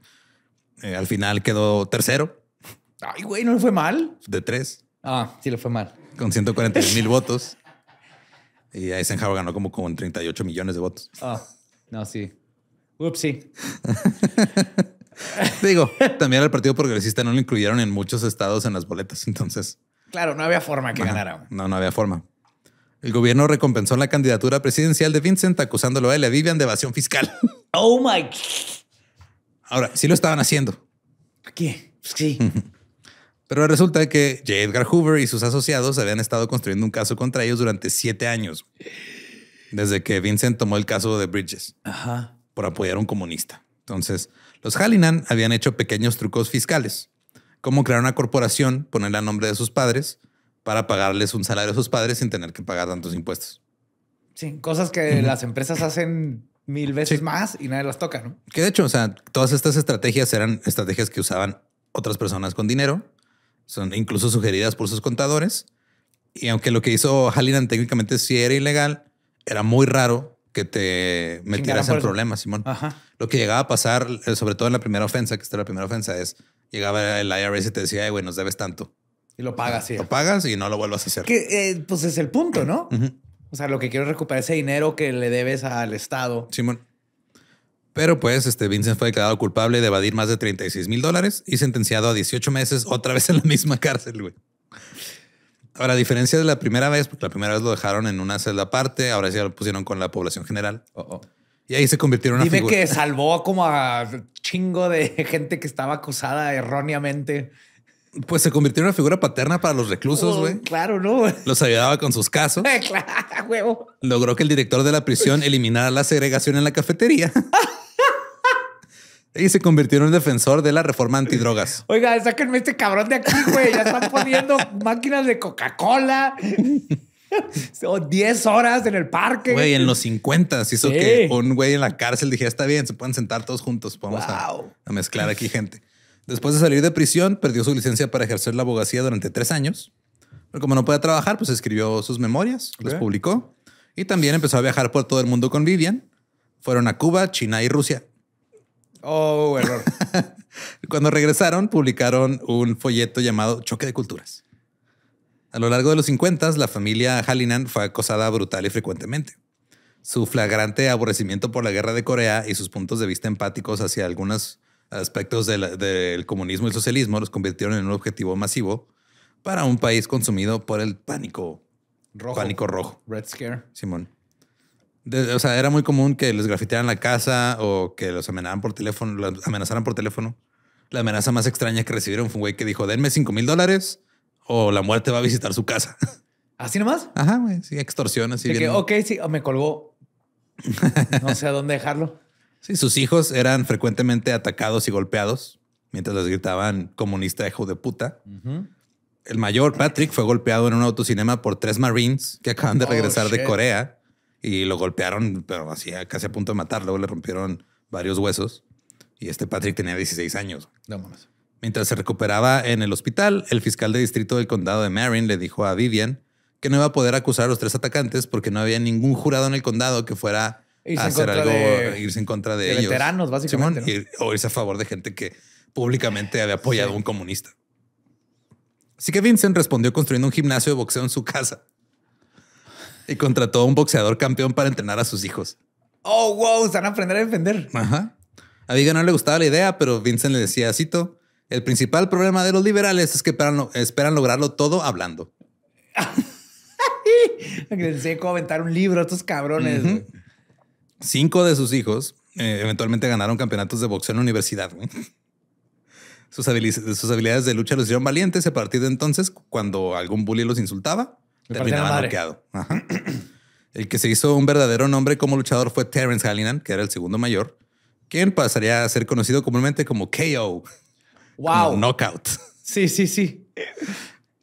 Eh, al final quedó tercero. Ay, güey, no le fue mal. De tres. Ah, sí, le fue mal. Con 140 mil votos. Y Eisenhower ganó como con 38 millones de votos. Ah, no, sí. Upsi. Digo, también el Partido Progresista no lo incluyeron en muchos estados en las boletas, entonces. Claro, no había forma que ganara. No, no había forma. El gobierno recompensó la candidatura presidencial de Vincent acusándolo a él a Vivian de evasión fiscal. Oh my. Ahora, sí lo estaban haciendo. ¿Qué? Pues sí. Pero resulta que J. Edgar Hoover y sus asociados habían estado construyendo un caso contra ellos durante siete años. Desde que Vincent tomó el caso de Bridges por apoyar a un comunista. Entonces, los Hallinan habían hecho pequeños trucos fiscales, como crear una corporación, poner a nombre de sus padres para pagarles un salario a sus padres sin tener que pagar tantos impuestos. Sí, cosas que las empresas hacen mil veces más y nadie las toca, ¿no? Que de hecho, o sea, todas estas estrategias eran estrategias que usaban otras personas con dinero, son incluso sugeridas por sus contadores. Y aunque lo que hizo Hallinan técnicamente sí era ilegal, era muy raro que te metieras en problemas, Simón. Lo que llegaba a pasar, eh, sobre todo en la primera ofensa, que esta la primera ofensa, es llegaba el IRS y te decía, güey, nos debes tanto. Y lo pagas, sí. Lo pagas y no lo vuelvas a hacer. Que, eh, pues es el punto, ¿no? O sea, lo que quiero es recuperar ese dinero que le debes al Estado. Simón. Pero pues, este Vincent fue declarado culpable de evadir más de 36 mil dólares y sentenciado a 18 meses otra vez en la misma cárcel, güey. Ahora, a diferencia de la primera vez, porque la primera vez lo dejaron en una celda aparte, ahora sí lo pusieron con la población general. Oh, oh. Y ahí se convirtieron en una Dime que salvó como a chingo de gente que estaba acusada erróneamente. Pues se convirtió en una figura paterna para los reclusos, oh, güey. claro, no. Los ayudaba con sus casos. claro, huevo. Logró que el director de la prisión eliminara la segregación en la cafetería. y se convirtió en un defensor de la reforma antidrogas. Oiga, sáquenme este cabrón de aquí, güey. Ya están poniendo máquinas de Coca-Cola. O 10 horas en el parque. Güey, en los 50 hizo que un güey en la cárcel dijera, está bien, se pueden sentar todos juntos, vamos a mezclar aquí gente. Después de salir de prisión, perdió su licencia para ejercer la abogacía durante tres años. Pero como no podía trabajar, pues escribió sus memorias, las publicó. Y también empezó a viajar por todo el mundo con Vivian. Fueron a Cuba, China y Rusia. Oh, error. Cuando regresaron, publicaron un folleto llamado Choque de Culturas. A lo largo de los 50, la familia Hallinan fue acosada brutal y frecuentemente. Su flagrante aborrecimiento por la guerra de Corea y sus puntos de vista empáticos hacia algunas aspectos del comunismo y el socialismo los convirtieron en un objetivo masivo para un país consumido por el pánico rojo. Pánico rojo. Red Scare. Simón. o sea, era muy común que les grafitearan la casa o que los amenazaran por teléfono, amenazaran por teléfono. La amenaza más extraña que recibieron fue un güey que dijo, denme 5 mil dólares o la muerte va a visitar su casa. ¿Así nomás? Ajá, Sí, extorsión así. ok, sí, me colgó. no sé a dónde dejarlo. Sí, sus hijos eran frecuentemente atacados y golpeados mientras les gritaban comunista hijo de puta. El mayor Patrick fue golpeado en un autocinema por tres Marines que acaban de oh, regresar de Corea y lo golpearon, pero casi a punto de matarlo. Le rompieron varios huesos y este Patrick tenía 16 años. Mientras se recuperaba en el hospital, el fiscal de distrito del condado de Marin le dijo a Vivian que no iba a poder acusar a los tres atacantes porque no había ningún jurado en el condado que fuera irse hacer algo, de, irse en contra de, ellos. veteranos, básicamente. o irse a favor de gente que públicamente había apoyado a un comunista. Así que Vincent respondió construyendo un gimnasio de boxeo en su casa y contrató a un boxeador campeón para entrenar a sus hijos. Oh, wow, están a aprender a defender. Ajá. A Viga no le gustaba la idea, pero Vincent le decía, cito, el principal problema de los liberales es que esperan, lograrlo todo hablando. les cómo aventar un libro a estos cabrones. Cinco de sus hijos eh, eventualmente ganaron campeonatos de boxeo en la universidad. Sus, habilidades, de lucha los hicieron valientes a partir de entonces, cuando algún bully los insultaba, terminaban terminaba bloqueado. El que se hizo un verdadero nombre como luchador fue Terence Hallinan, que era el segundo mayor, quien pasaría a ser conocido comúnmente como KO. Wow. knockout. Sí, sí, sí.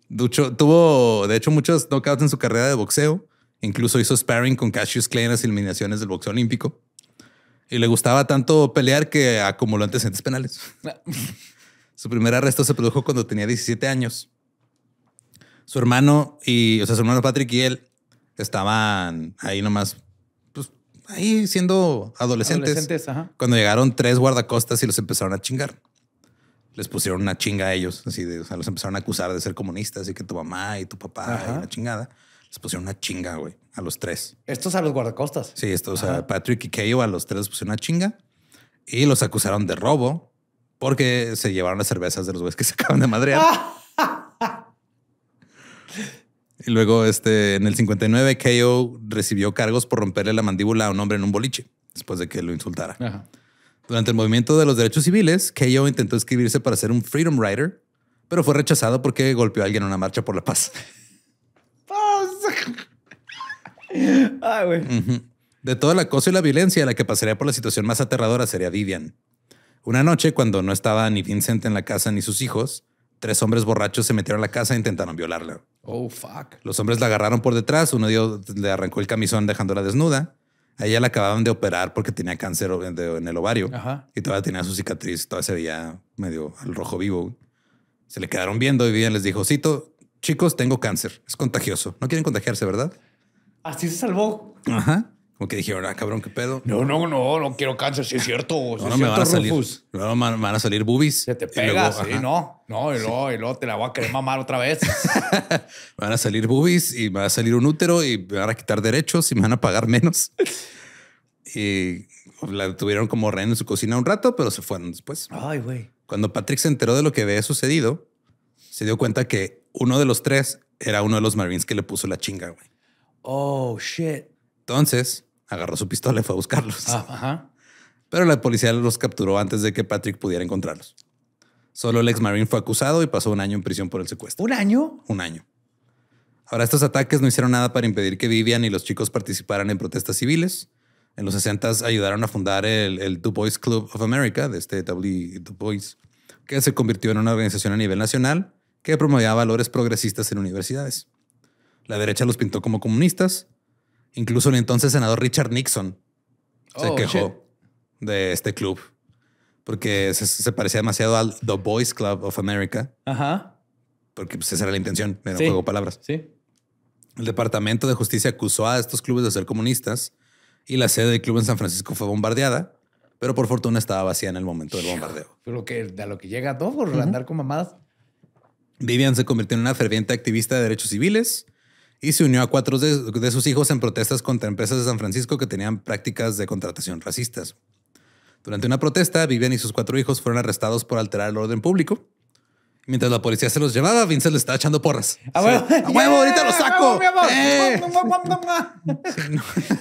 Ducho, tuvo, de hecho, muchos knockouts en su carrera de boxeo. Incluso hizo sparring con Cassius Clay en las eliminaciones del boxeo olímpico. Y le gustaba tanto pelear que acumuló antecedentes penales. su primer arresto se produjo cuando tenía 17 años. Su hermano y, o sea, su hermano Patrick y él estaban ahí nomás, pues ahí siendo adolescentes. Cuando llegaron tres guardacostas y los empezaron a chingar. Les pusieron una chinga a ellos, así de, los empezaron a acusar de ser comunistas y que tu mamá y tu papá una chingada les pusieron una chinga, güey, a los tres. Estos a los guardacostas. Sí, estos a Patrick y Keio a los tres les pusieron una chinga y los acusaron de robo porque se llevaron las cervezas de los güeyes que se acaban de madrear. y luego, este, en el 59, Keio recibió cargos por romperle la mandíbula a un hombre en un boliche después de que lo insultara. Durante el movimiento de los derechos civiles, Keio intentó escribirse para ser un Freedom Rider, pero fue rechazado porque golpeó a alguien en una marcha por la paz. Ah, de todo el acoso y la violencia, la que pasaría por la situación más aterradora sería Vivian. Una noche, cuando no estaba ni Vincent en la casa ni sus hijos, tres hombres borrachos se metieron a la casa e intentaron violarla. Oh, fuck. Los hombres la agarraron por detrás, uno dio, le arrancó el camisón dejándola desnuda. A ella la acababan de operar porque tenía cáncer en el ovario y todavía tenía su cicatriz, todavía se veía medio al rojo vivo. Se le quedaron viendo y Vivian les dijo, Cito, chicos, tengo cáncer, es contagioso. No quieren contagiarse, ¿verdad? Así se salvó. Ajá. Como que dijeron, ahora cabrón, qué pedo. No, no, no, no quiero cáncer, sí es cierto. Sí no, es cierto, van a salir. No van a salir boobies. Se te pega, sí, no. No, y luego, y luego, te la voy a querer mamar otra vez. van a salir boobies y me va a salir un útero y me van a quitar derechos y me van a pagar menos. y la tuvieron como rehén en su cocina un rato, pero se fueron después. Ay, güey. Cuando Patrick se enteró de lo que había sucedido, se dio cuenta que uno de los tres era uno de los Marines que le puso la chinga, güey. Oh, shit. Entonces, agarró su pistola y fue a buscarlos. Ah, Pero la policía los capturó antes de que Patrick pudiera encontrarlos. Solo el ex Marine fue acusado y pasó un año en prisión por el secuestro. ¿Un año? Un año. Ahora, estos ataques no hicieron nada para impedir que Vivian y los chicos participaran en protestas civiles. En los 60 ayudaron a fundar el, el, Du Club of America, de este W. Du Bois, que se convirtió en una organización a nivel nacional que promovía valores progresistas en universidades. La derecha los pintó como comunistas. Incluso el entonces senador Richard Nixon se oh, quejó de este club porque se, parecía demasiado al The Boys Club of America. Ajá. Porque pues, esa era la intención, Me juego palabras. Sí. El Departamento de Justicia acusó a estos clubes de ser comunistas y la sede del club en San Francisco fue bombardeada, pero por fortuna estaba vacía en el momento del bombardeo. Pero que a lo que llega todo por andar con mamadas. Vivian se convirtió en una ferviente activista de derechos civiles y se unió a cuatro de, sus hijos en protestas contra empresas de San Francisco que tenían prácticas de contratación racistas. Durante una protesta, Vivian y sus cuatro hijos fueron arrestados por alterar el orden público. Mientras la policía se los llevaba, Vincent le estaba echando porras. ¡A huevo! ¡Ahorita lo saco!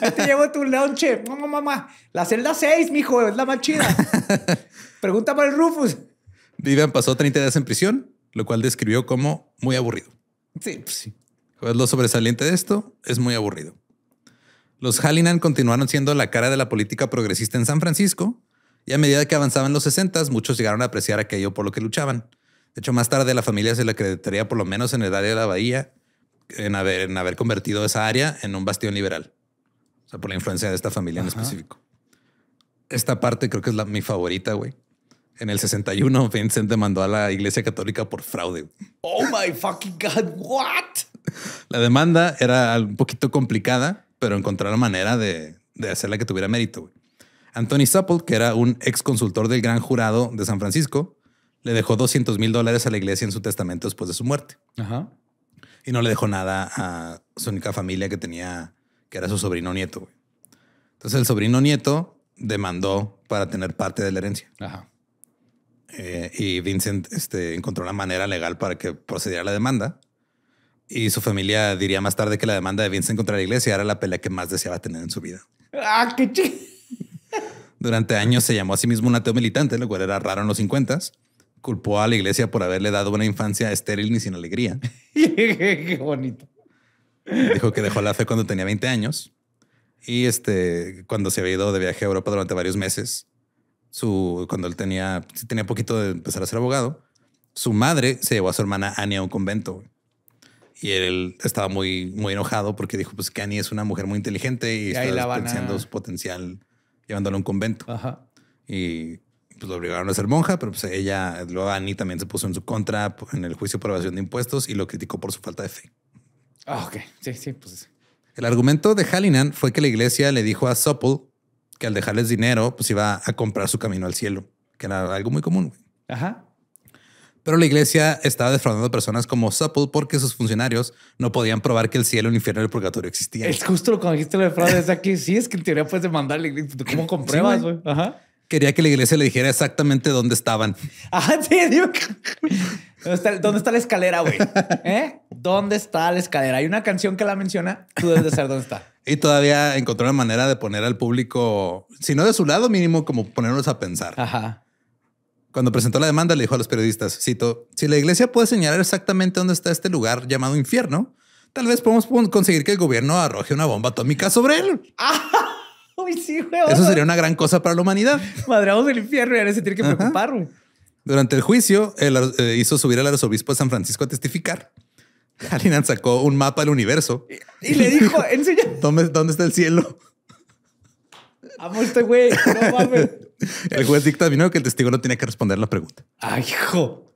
Ahí te llevo tu lonche. mamá! La celda 6, mijo, es la más chida. Pregunta para el Rufus. Vivian pasó 30 días en prisión, lo cual describió como muy aburrido. Sí. Pues sí. Pues, lo sobresaliente de esto es muy aburrido. Los Hallinan continuaron siendo la cara de la política progresista en San Francisco, y a medida que avanzaban los 60, muchos llegaron a apreciar aquello por lo que luchaban. De hecho, más tarde la familia se le acreditaría por lo menos en el área de la Bahía en haber, convertido esa área en un bastión liberal. O sea, por la influencia de esta familia en específico. Esta parte creo que es la, mi favorita, güey. En el 61, Vincent demandó a la Iglesia Católica por fraude. Oh my fucking God, what? La demanda era un poquito complicada, pero encontrar la manera de, hacerla que tuviera mérito. Anthony Supple, que era un ex consultor del gran jurado de San Francisco, le dejó 200 mil dólares a la iglesia en su testamento después de su muerte. Y no le dejó nada a su única familia que tenía, que era su sobrino nieto. Entonces el sobrino nieto demandó para tener parte de la herencia. Eh, y Vincent este, encontró una manera legal para que procediera la demanda. Y su familia diría más tarde que la demanda de Vincent contra la iglesia era la pelea que más deseaba tener en su vida. Ah, qué chido. Durante años se llamó a sí mismo un ateo militante, lo cual era raro en los 50 Culpó a la iglesia por haberle dado una infancia estéril ni sin alegría. qué bonito. Dijo que dejó la fe cuando tenía 20 años y este, cuando se había ido de viaje a Europa durante varios meses, su, cuando él tenía, tenía poquito de empezar a ser abogado, su madre se llevó a su hermana Annie a un convento y él estaba muy, muy enojado porque dijo, pues que Annie es una mujer muy inteligente y, estaba está su potencial llevándola a un convento. Ajá. Y pues lo obligaron a ser monja, pero pues ella, luego Annie también se puso en su contra en el juicio por evasión de impuestos y lo criticó por su falta de fe. Ah, ok. Sí, sí, pues. El argumento de Hallinan fue que la iglesia le dijo a Supple que al dejarles dinero, pues iba a comprar su camino al cielo, que era algo muy común. Ajá. Pero la iglesia estaba defraudando personas como Supple porque sus funcionarios no podían probar que el cielo, el infierno y el purgatorio existían. Es justo lo que dijiste lo de fraude. Es aquí. Sí, es que en teoría puedes demandar la iglesia. ¿Cómo compruebas, güey? Ajá. Quería que la iglesia le dijera exactamente dónde estaban. Ajá, sí, ¿Dónde está, ¿Dónde está, la escalera, güey? ¿Eh? ¿Dónde está la escalera? Hay una canción que la menciona. Tú debes de saber dónde está. Y todavía encontró una manera de poner al público, si no de su lado, mínimo como ponernos a pensar. Ajá. Cuando presentó la demanda, le dijo a los periodistas, cito, si la iglesia puede señalar exactamente dónde está este lugar llamado infierno, tal vez podemos conseguir que el gobierno arroje una bomba atómica sobre él. Eso sería una gran cosa para la humanidad. Madreamos el infierno y ahora se tiene que preocupar. Durante el juicio, él eh, hizo subir al arzobispo de San Francisco a testificar. Halinan sacó un mapa del universo. Y, le dijo, enseña. ¿Dónde está el cielo? Amo este güey. No mames. El juez dictaminó que el testigo no tenía que responder la pregunta. Ay, hijo.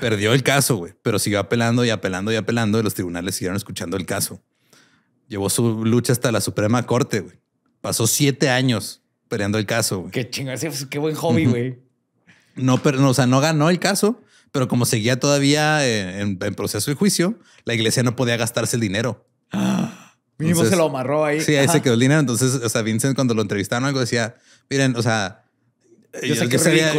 Perdió el caso, güey, pero siguió apelando y apelando y apelando y los tribunales siguieron escuchando el caso. Llevó su lucha hasta la Suprema Corte, güey. Pasó siete años peleando el caso, güey. Qué pues, qué buen hobby, güey. No, pero, o sea, no ganó el caso, pero como seguía todavía eh, en, en proceso de juicio, la iglesia no podía gastarse el dinero. Ah mismo se lo amarró ahí. Sí, ahí se quedó dinero. Entonces, o sea, Vincent cuando lo entrevistaron algo decía, miren, o sea, yo, sé que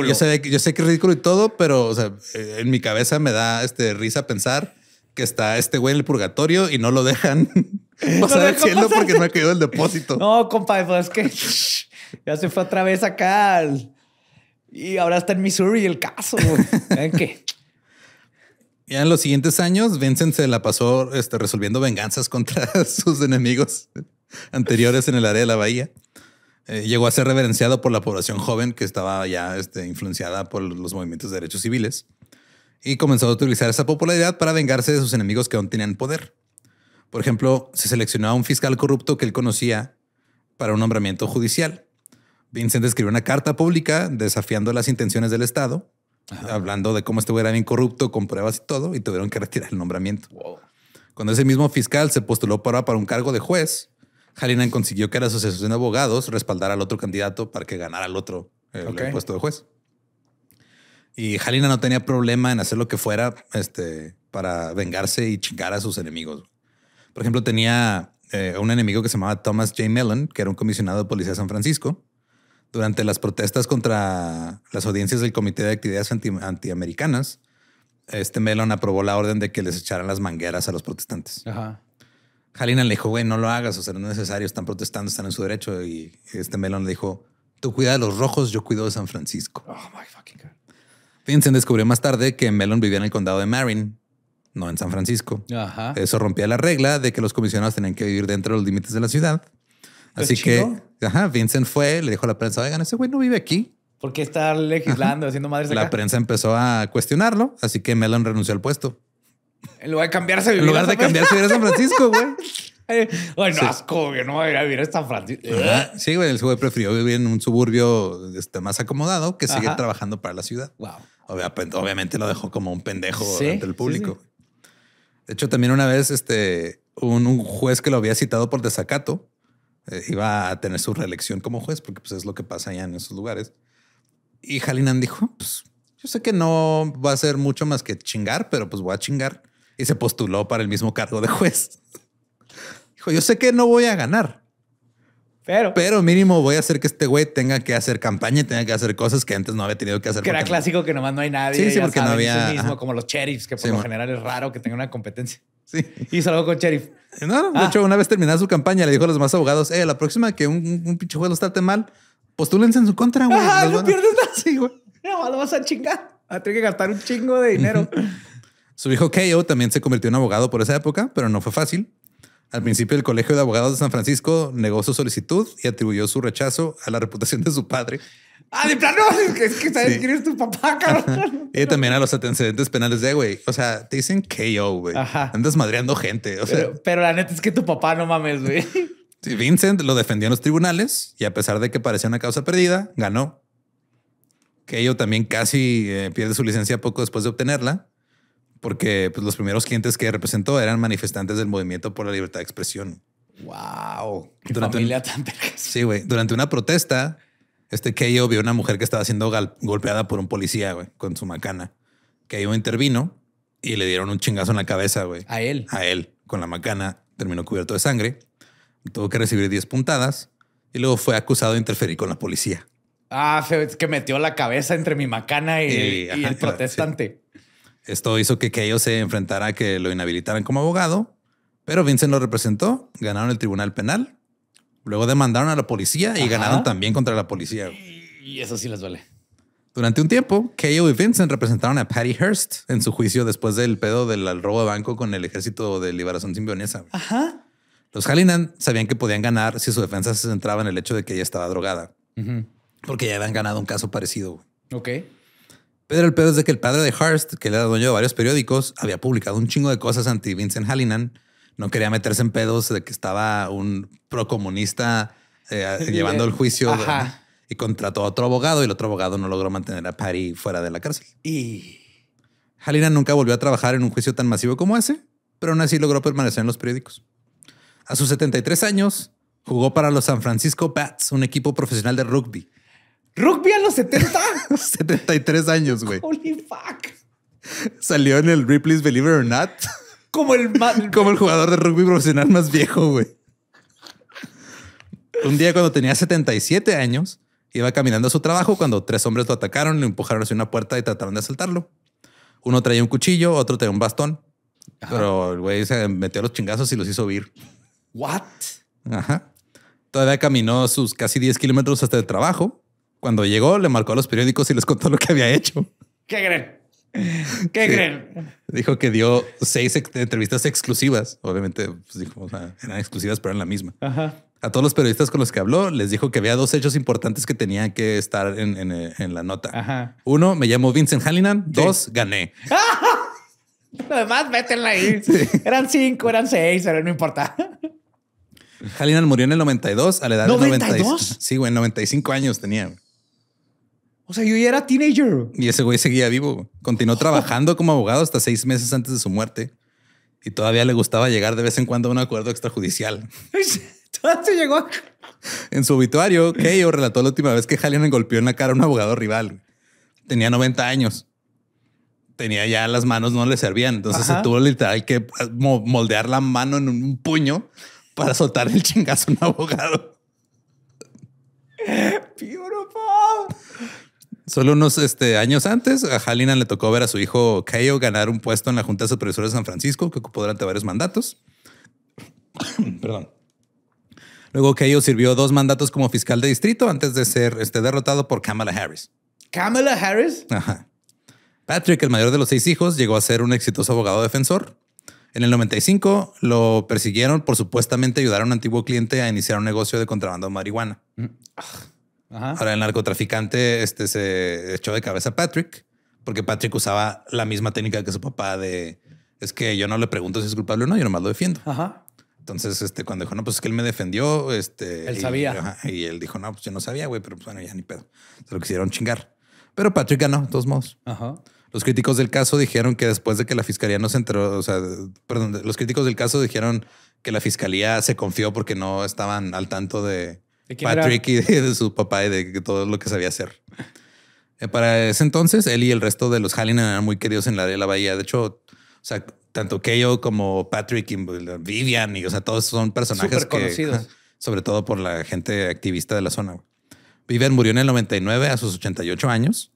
yo, sé, que es ridículo y todo, pero o sea, eh, en mi cabeza me da este, risa pensar que está este güey en el purgatorio y no lo dejan pasar sea, cielo porque no ha caído el depósito. No, compadre, pues es que ya se fue otra vez acá y ahora está en Missouri el caso. ¿Ven qué? Ya en los siguientes años, Vincent se la pasó este, resolviendo venganzas contra sus enemigos anteriores en el área de la bahía. Eh, llegó a ser reverenciado por la población joven que estaba ya este, influenciada por los movimientos de derechos civiles y comenzó a utilizar esa popularidad para vengarse de sus enemigos que aún tenían poder. Por ejemplo, se seleccionó a un fiscal corrupto que él conocía para un nombramiento judicial. Vincent escribió una carta pública desafiando las intenciones del Estado hablando de cómo este güey era bien corrupto, con pruebas y todo, y tuvieron que retirar el nombramiento. Cuando ese mismo fiscal se postuló para, para un cargo de juez, Halina consiguió que la Asociación de Abogados respaldara al otro candidato para que ganara al otro puesto de juez. Y Halina no tenía problema en hacer lo que fuera este, para vengarse y chingar a sus enemigos. Por ejemplo, tenía eh, un enemigo que se llamaba Thomas J. Mellon, que era un comisionado de policía de San Francisco, durante las protestas contra las audiencias del Comité de Actividades Antiamericanas, este Melon aprobó la orden de que les echaran las mangueras a los protestantes. Ajá. Halina le dijo, güey, no lo hagas, o sea, no es necesario, están protestando, están en su derecho. Y este Melon le dijo, tú cuida de los rojos, yo cuido de San Francisco. Oh, my fucking God. Vincent descubrió más tarde que Melon vivía en el condado de Marin, no en San Francisco. Ajá. Eso rompía la regla de que los comisionados tenían que vivir dentro de los límites de la ciudad. Pues así que, Vincent fue, le dijo a la prensa, oigan, ese güey no vive aquí. ¿Por qué está legislando, haciendo madres La prensa empezó a cuestionarlo, así que Mellon renunció al puesto. En lugar de cambiarse, en lugar de cambiarse, a San Francisco, güey. Bueno, asco, que no voy a ir a vivir a San Francisco. Sí, güey, el güey prefirió vivir en un suburbio este, más acomodado que sigue trabajando para la ciudad. Wow. Pues, obviamente, lo dejó como un pendejo ante el público. de hecho, también una vez este, un, juez que lo había citado por desacato eh, iba a tener su reelección como juez, porque pues, es lo que pasa allá en esos lugares. Y Halinan dijo, pues, yo sé que no va a ser mucho más que chingar, pero pues voy a chingar. Y se postuló para el mismo cargo de juez. Dijo, yo sé que no voy a ganar. Pero, pero mínimo voy a hacer que este güey tenga que hacer campaña y tenga que hacer cosas que antes no había tenido que hacer. Que era clásico que nomás no hay nadie. Sí, sí, porque no había. como los sheriffs, que por lo general es raro que tenga una competencia. Y salgo con sheriff. No, de ah. hecho, una vez terminada su campaña, le dijo a los demás abogados: Eh, la próxima que un, un, pinche juez los trate mal, postúlense en su contra, güey. no pierdes nada. güey. No, lo vas a chingar. A ah, que gastar un chingo de dinero. su hijo Keio también se convirtió en abogado por esa época, pero no fue fácil. Al principio, el Colegio de Abogados de San Francisco negó su solicitud y atribuyó su rechazo a la reputación de su padre. Ah, de plano, es que sabes quién tu papá, cabrón. y también a los antecedentes penales de, güey, o sea, te dicen KO, güey. Andas madreando gente. pero, la neta es que tu papá no mames, güey. Sí, Vincent lo defendió en los tribunales y a pesar de que parecía una causa perdida, ganó. KO también casi eh, pierde su licencia poco después de obtenerla, porque pues, los primeros clientes que representó eran manifestantes del movimiento por la libertad de expresión. Wow. Qué familia tan Sí, güey. Durante una protesta, este Keio vio una mujer que estaba siendo golpeada por un policía, güey, con su macana. Keio intervino y le dieron un chingazo en la cabeza, güey. A él. A él, con la macana. Terminó cubierto de sangre. Tuvo que recibir 10 puntadas y luego fue acusado de interferir con la policía. Ah, es que metió la cabeza entre mi macana y, el protestante. Esto hizo que Keio se enfrentara a que lo inhabilitaran como abogado, pero Vincent lo representó, ganaron el tribunal penal Luego demandaron a la policía y ganaron también contra la policía. Y eso sí les duele. Durante un tiempo, KO y Vincent representaron a Patty Hearst en su juicio después del pedo del robo de banco con el Ejército de Liberación Simbionesa. Ajá. Los Hallinan sabían que podían ganar si su defensa se centraba en el hecho de que ella estaba drogada. Porque ya habían ganado un caso parecido. Ok. Pero el pedo es de que el padre de Hearst, que era dueño de varios periódicos, había publicado un chingo de cosas anti Vincent Hallinan no quería meterse en pedos de que estaba un procomunista eh, llevando el juicio. y contrató a otro abogado y el otro abogado no logró mantener a Patty fuera de la cárcel. Y Halina nunca volvió a trabajar en un juicio tan masivo como ese, pero aún así logró permanecer en los periódicos. A sus 73 años, jugó para los San Francisco Bats, un equipo profesional de rugby. ¿Rugby a los 70? 73 años, güey. Holy fuck. Salió en el Ripley's Believe It or Not. Como el, como el jugador de rugby profesional más viejo, güey. Un día cuando tenía 77 años, iba caminando a su trabajo cuando tres hombres lo atacaron, lo empujaron hacia una puerta y trataron de asaltarlo. Uno traía un cuchillo, otro traía un bastón. Pero el güey se metió a los chingazos y los hizo huir. ¿What? Ajá. Todavía caminó sus casi 10 kilómetros hasta el trabajo. Cuando llegó, le marcó a los periódicos y les contó lo que había hecho. ¿Qué creen? ¿Qué creen? Dijo que dio seis entrevistas exclusivas. Obviamente, pues dijo, eran exclusivas, pero eran la misma. A todos los periodistas con los que habló, les dijo que había dos hechos importantes que tenían que estar en, la nota. Uno, me llamó Vincent Hallinan. Dos, gané. demás, métenla ahí. Eran cinco, eran seis, pero no importa. Hallinan murió en el 92 a la edad de 92. Sí, güey, 95 años tenía. O sea, yo ya era teenager. Y ese güey seguía vivo. Continuó trabajando como abogado hasta seis meses antes de su muerte. Y todavía le gustaba llegar de vez en cuando a un acuerdo extrajudicial. se llegó. En su obituario, Keio relató la última vez que le golpeó en la cara a un abogado rival. Tenía 90 años. Tenía ya las manos no le servían. Entonces se tuvo literal que ah, moldear la mano en un puño para soltar el chingazo a un abogado. Pío, Solo unos este, años antes, a Hallinan le tocó ver a su hijo Kayo ganar un puesto en la Junta de Supervisores de San Francisco, que ocupó durante varios mandatos. Perdón. Luego Kayo sirvió dos mandatos como fiscal de distrito antes de ser este, derrotado por Kamala Harris. ¿Kamala Harris? Ajá. Patrick, el mayor de los seis hijos, llegó a ser un exitoso abogado defensor. En el 95 lo persiguieron por supuestamente ayudar a un antiguo cliente a iniciar un negocio de contrabando de marihuana. Mm. Ah. Ahora el narcotraficante este, se echó de cabeza a Patrick porque Patrick usaba la misma técnica que su papá de es que yo no le pregunto si es culpable o no, yo nomás lo defiendo. Entonces, este, cuando dijo, no, pues es que él me defendió, este. Él sabía. y él dijo, no, pues yo no sabía, güey, pero pues bueno, ya ni pedo. Se lo quisieron chingar. Pero Patrick ganó, de todos modos. Los críticos del caso dijeron que después de que la fiscalía no se enteró, o sea, perdón, los críticos del caso dijeron que la fiscalía se confió porque no estaban al tanto de, Patrick y de, su papá y de todo lo que sabía hacer. Eh, para ese entonces, él y el resto de los Hallinan eran muy queridos en la, de la bahía. De hecho, o sea, tanto Keio como Patrick y pues, Vivian, y todos son personajes conocidos. Sobre todo por la gente activista de la zona. Vivian murió en el 99 a sus 88 años.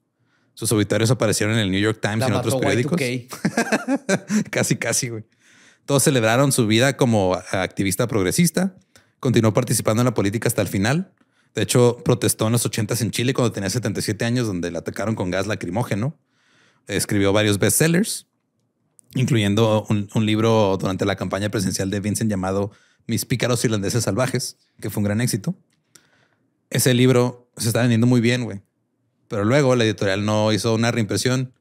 Sus obituarios aparecieron en el New York Times y en otros periódicos. casi, casi, güey. Todos celebraron su vida como activista progresista Continuó participando en la política hasta el final. De hecho, protestó en los 80 en Chile cuando tenía 77 años, donde le atacaron con gas lacrimógeno. Escribió varios bestsellers, incluyendo un, libro durante la campaña presidencial de Vincent llamado Mis pícaros irlandeses salvajes, que fue un gran éxito. Ese libro se está vendiendo muy bien, güey. Pero luego la editorial no hizo una reimpresión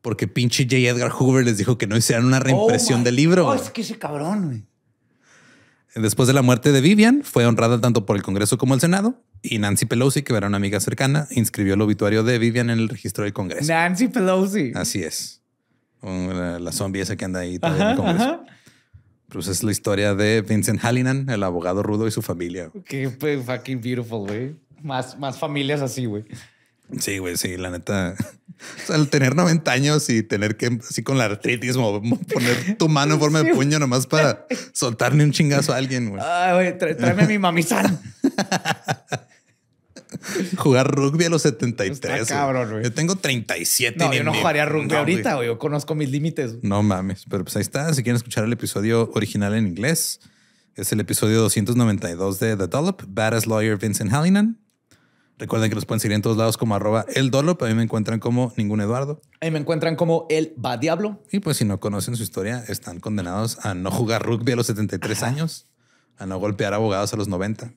porque pinche J. Edgar Hoover les dijo que no hicieran una oh reimpresión del libro. Oh, es que ese cabrón, güey. Después de la muerte de Vivian, fue honrada tanto por el Congreso como el Senado. Y Nancy Pelosi, que era una amiga cercana, inscribió el obituario de Vivian en el registro del Congreso. Nancy Pelosi. Así es. La, la zombie esa que anda ahí en el Congreso. Pues es la historia de Vincent Hallinan, el abogado rudo y su familia. Qué pues, fucking beautiful, güey. Más, más familias así, güey. Sí, güey, sí, la neta. al tener 90 años y tener que, así con la artritis, poner tu mano en forma de puño nomás para soltarle un chingazo a alguien, güey. Ay, güey, tráeme mi mamizada. Jugar rugby a los 73. cabrón, güey. Yo tengo 37. No, yo no jugaría rugby ahorita, güey. Yo conozco mis límites. No mames. Pero pues ahí está. Si quieren escuchar el episodio original en inglés, es el episodio 292 de The Dollop, Badass Lawyer Vincent Hallinan. Recuerden que los pueden seguir en todos lados como arroba el dolo, pero a mí me encuentran como ningún Eduardo. A mí me encuentran como el va diablo. Y pues si no conocen su historia, están condenados a no jugar rugby a los 73 años, a no golpear abogados a los 90.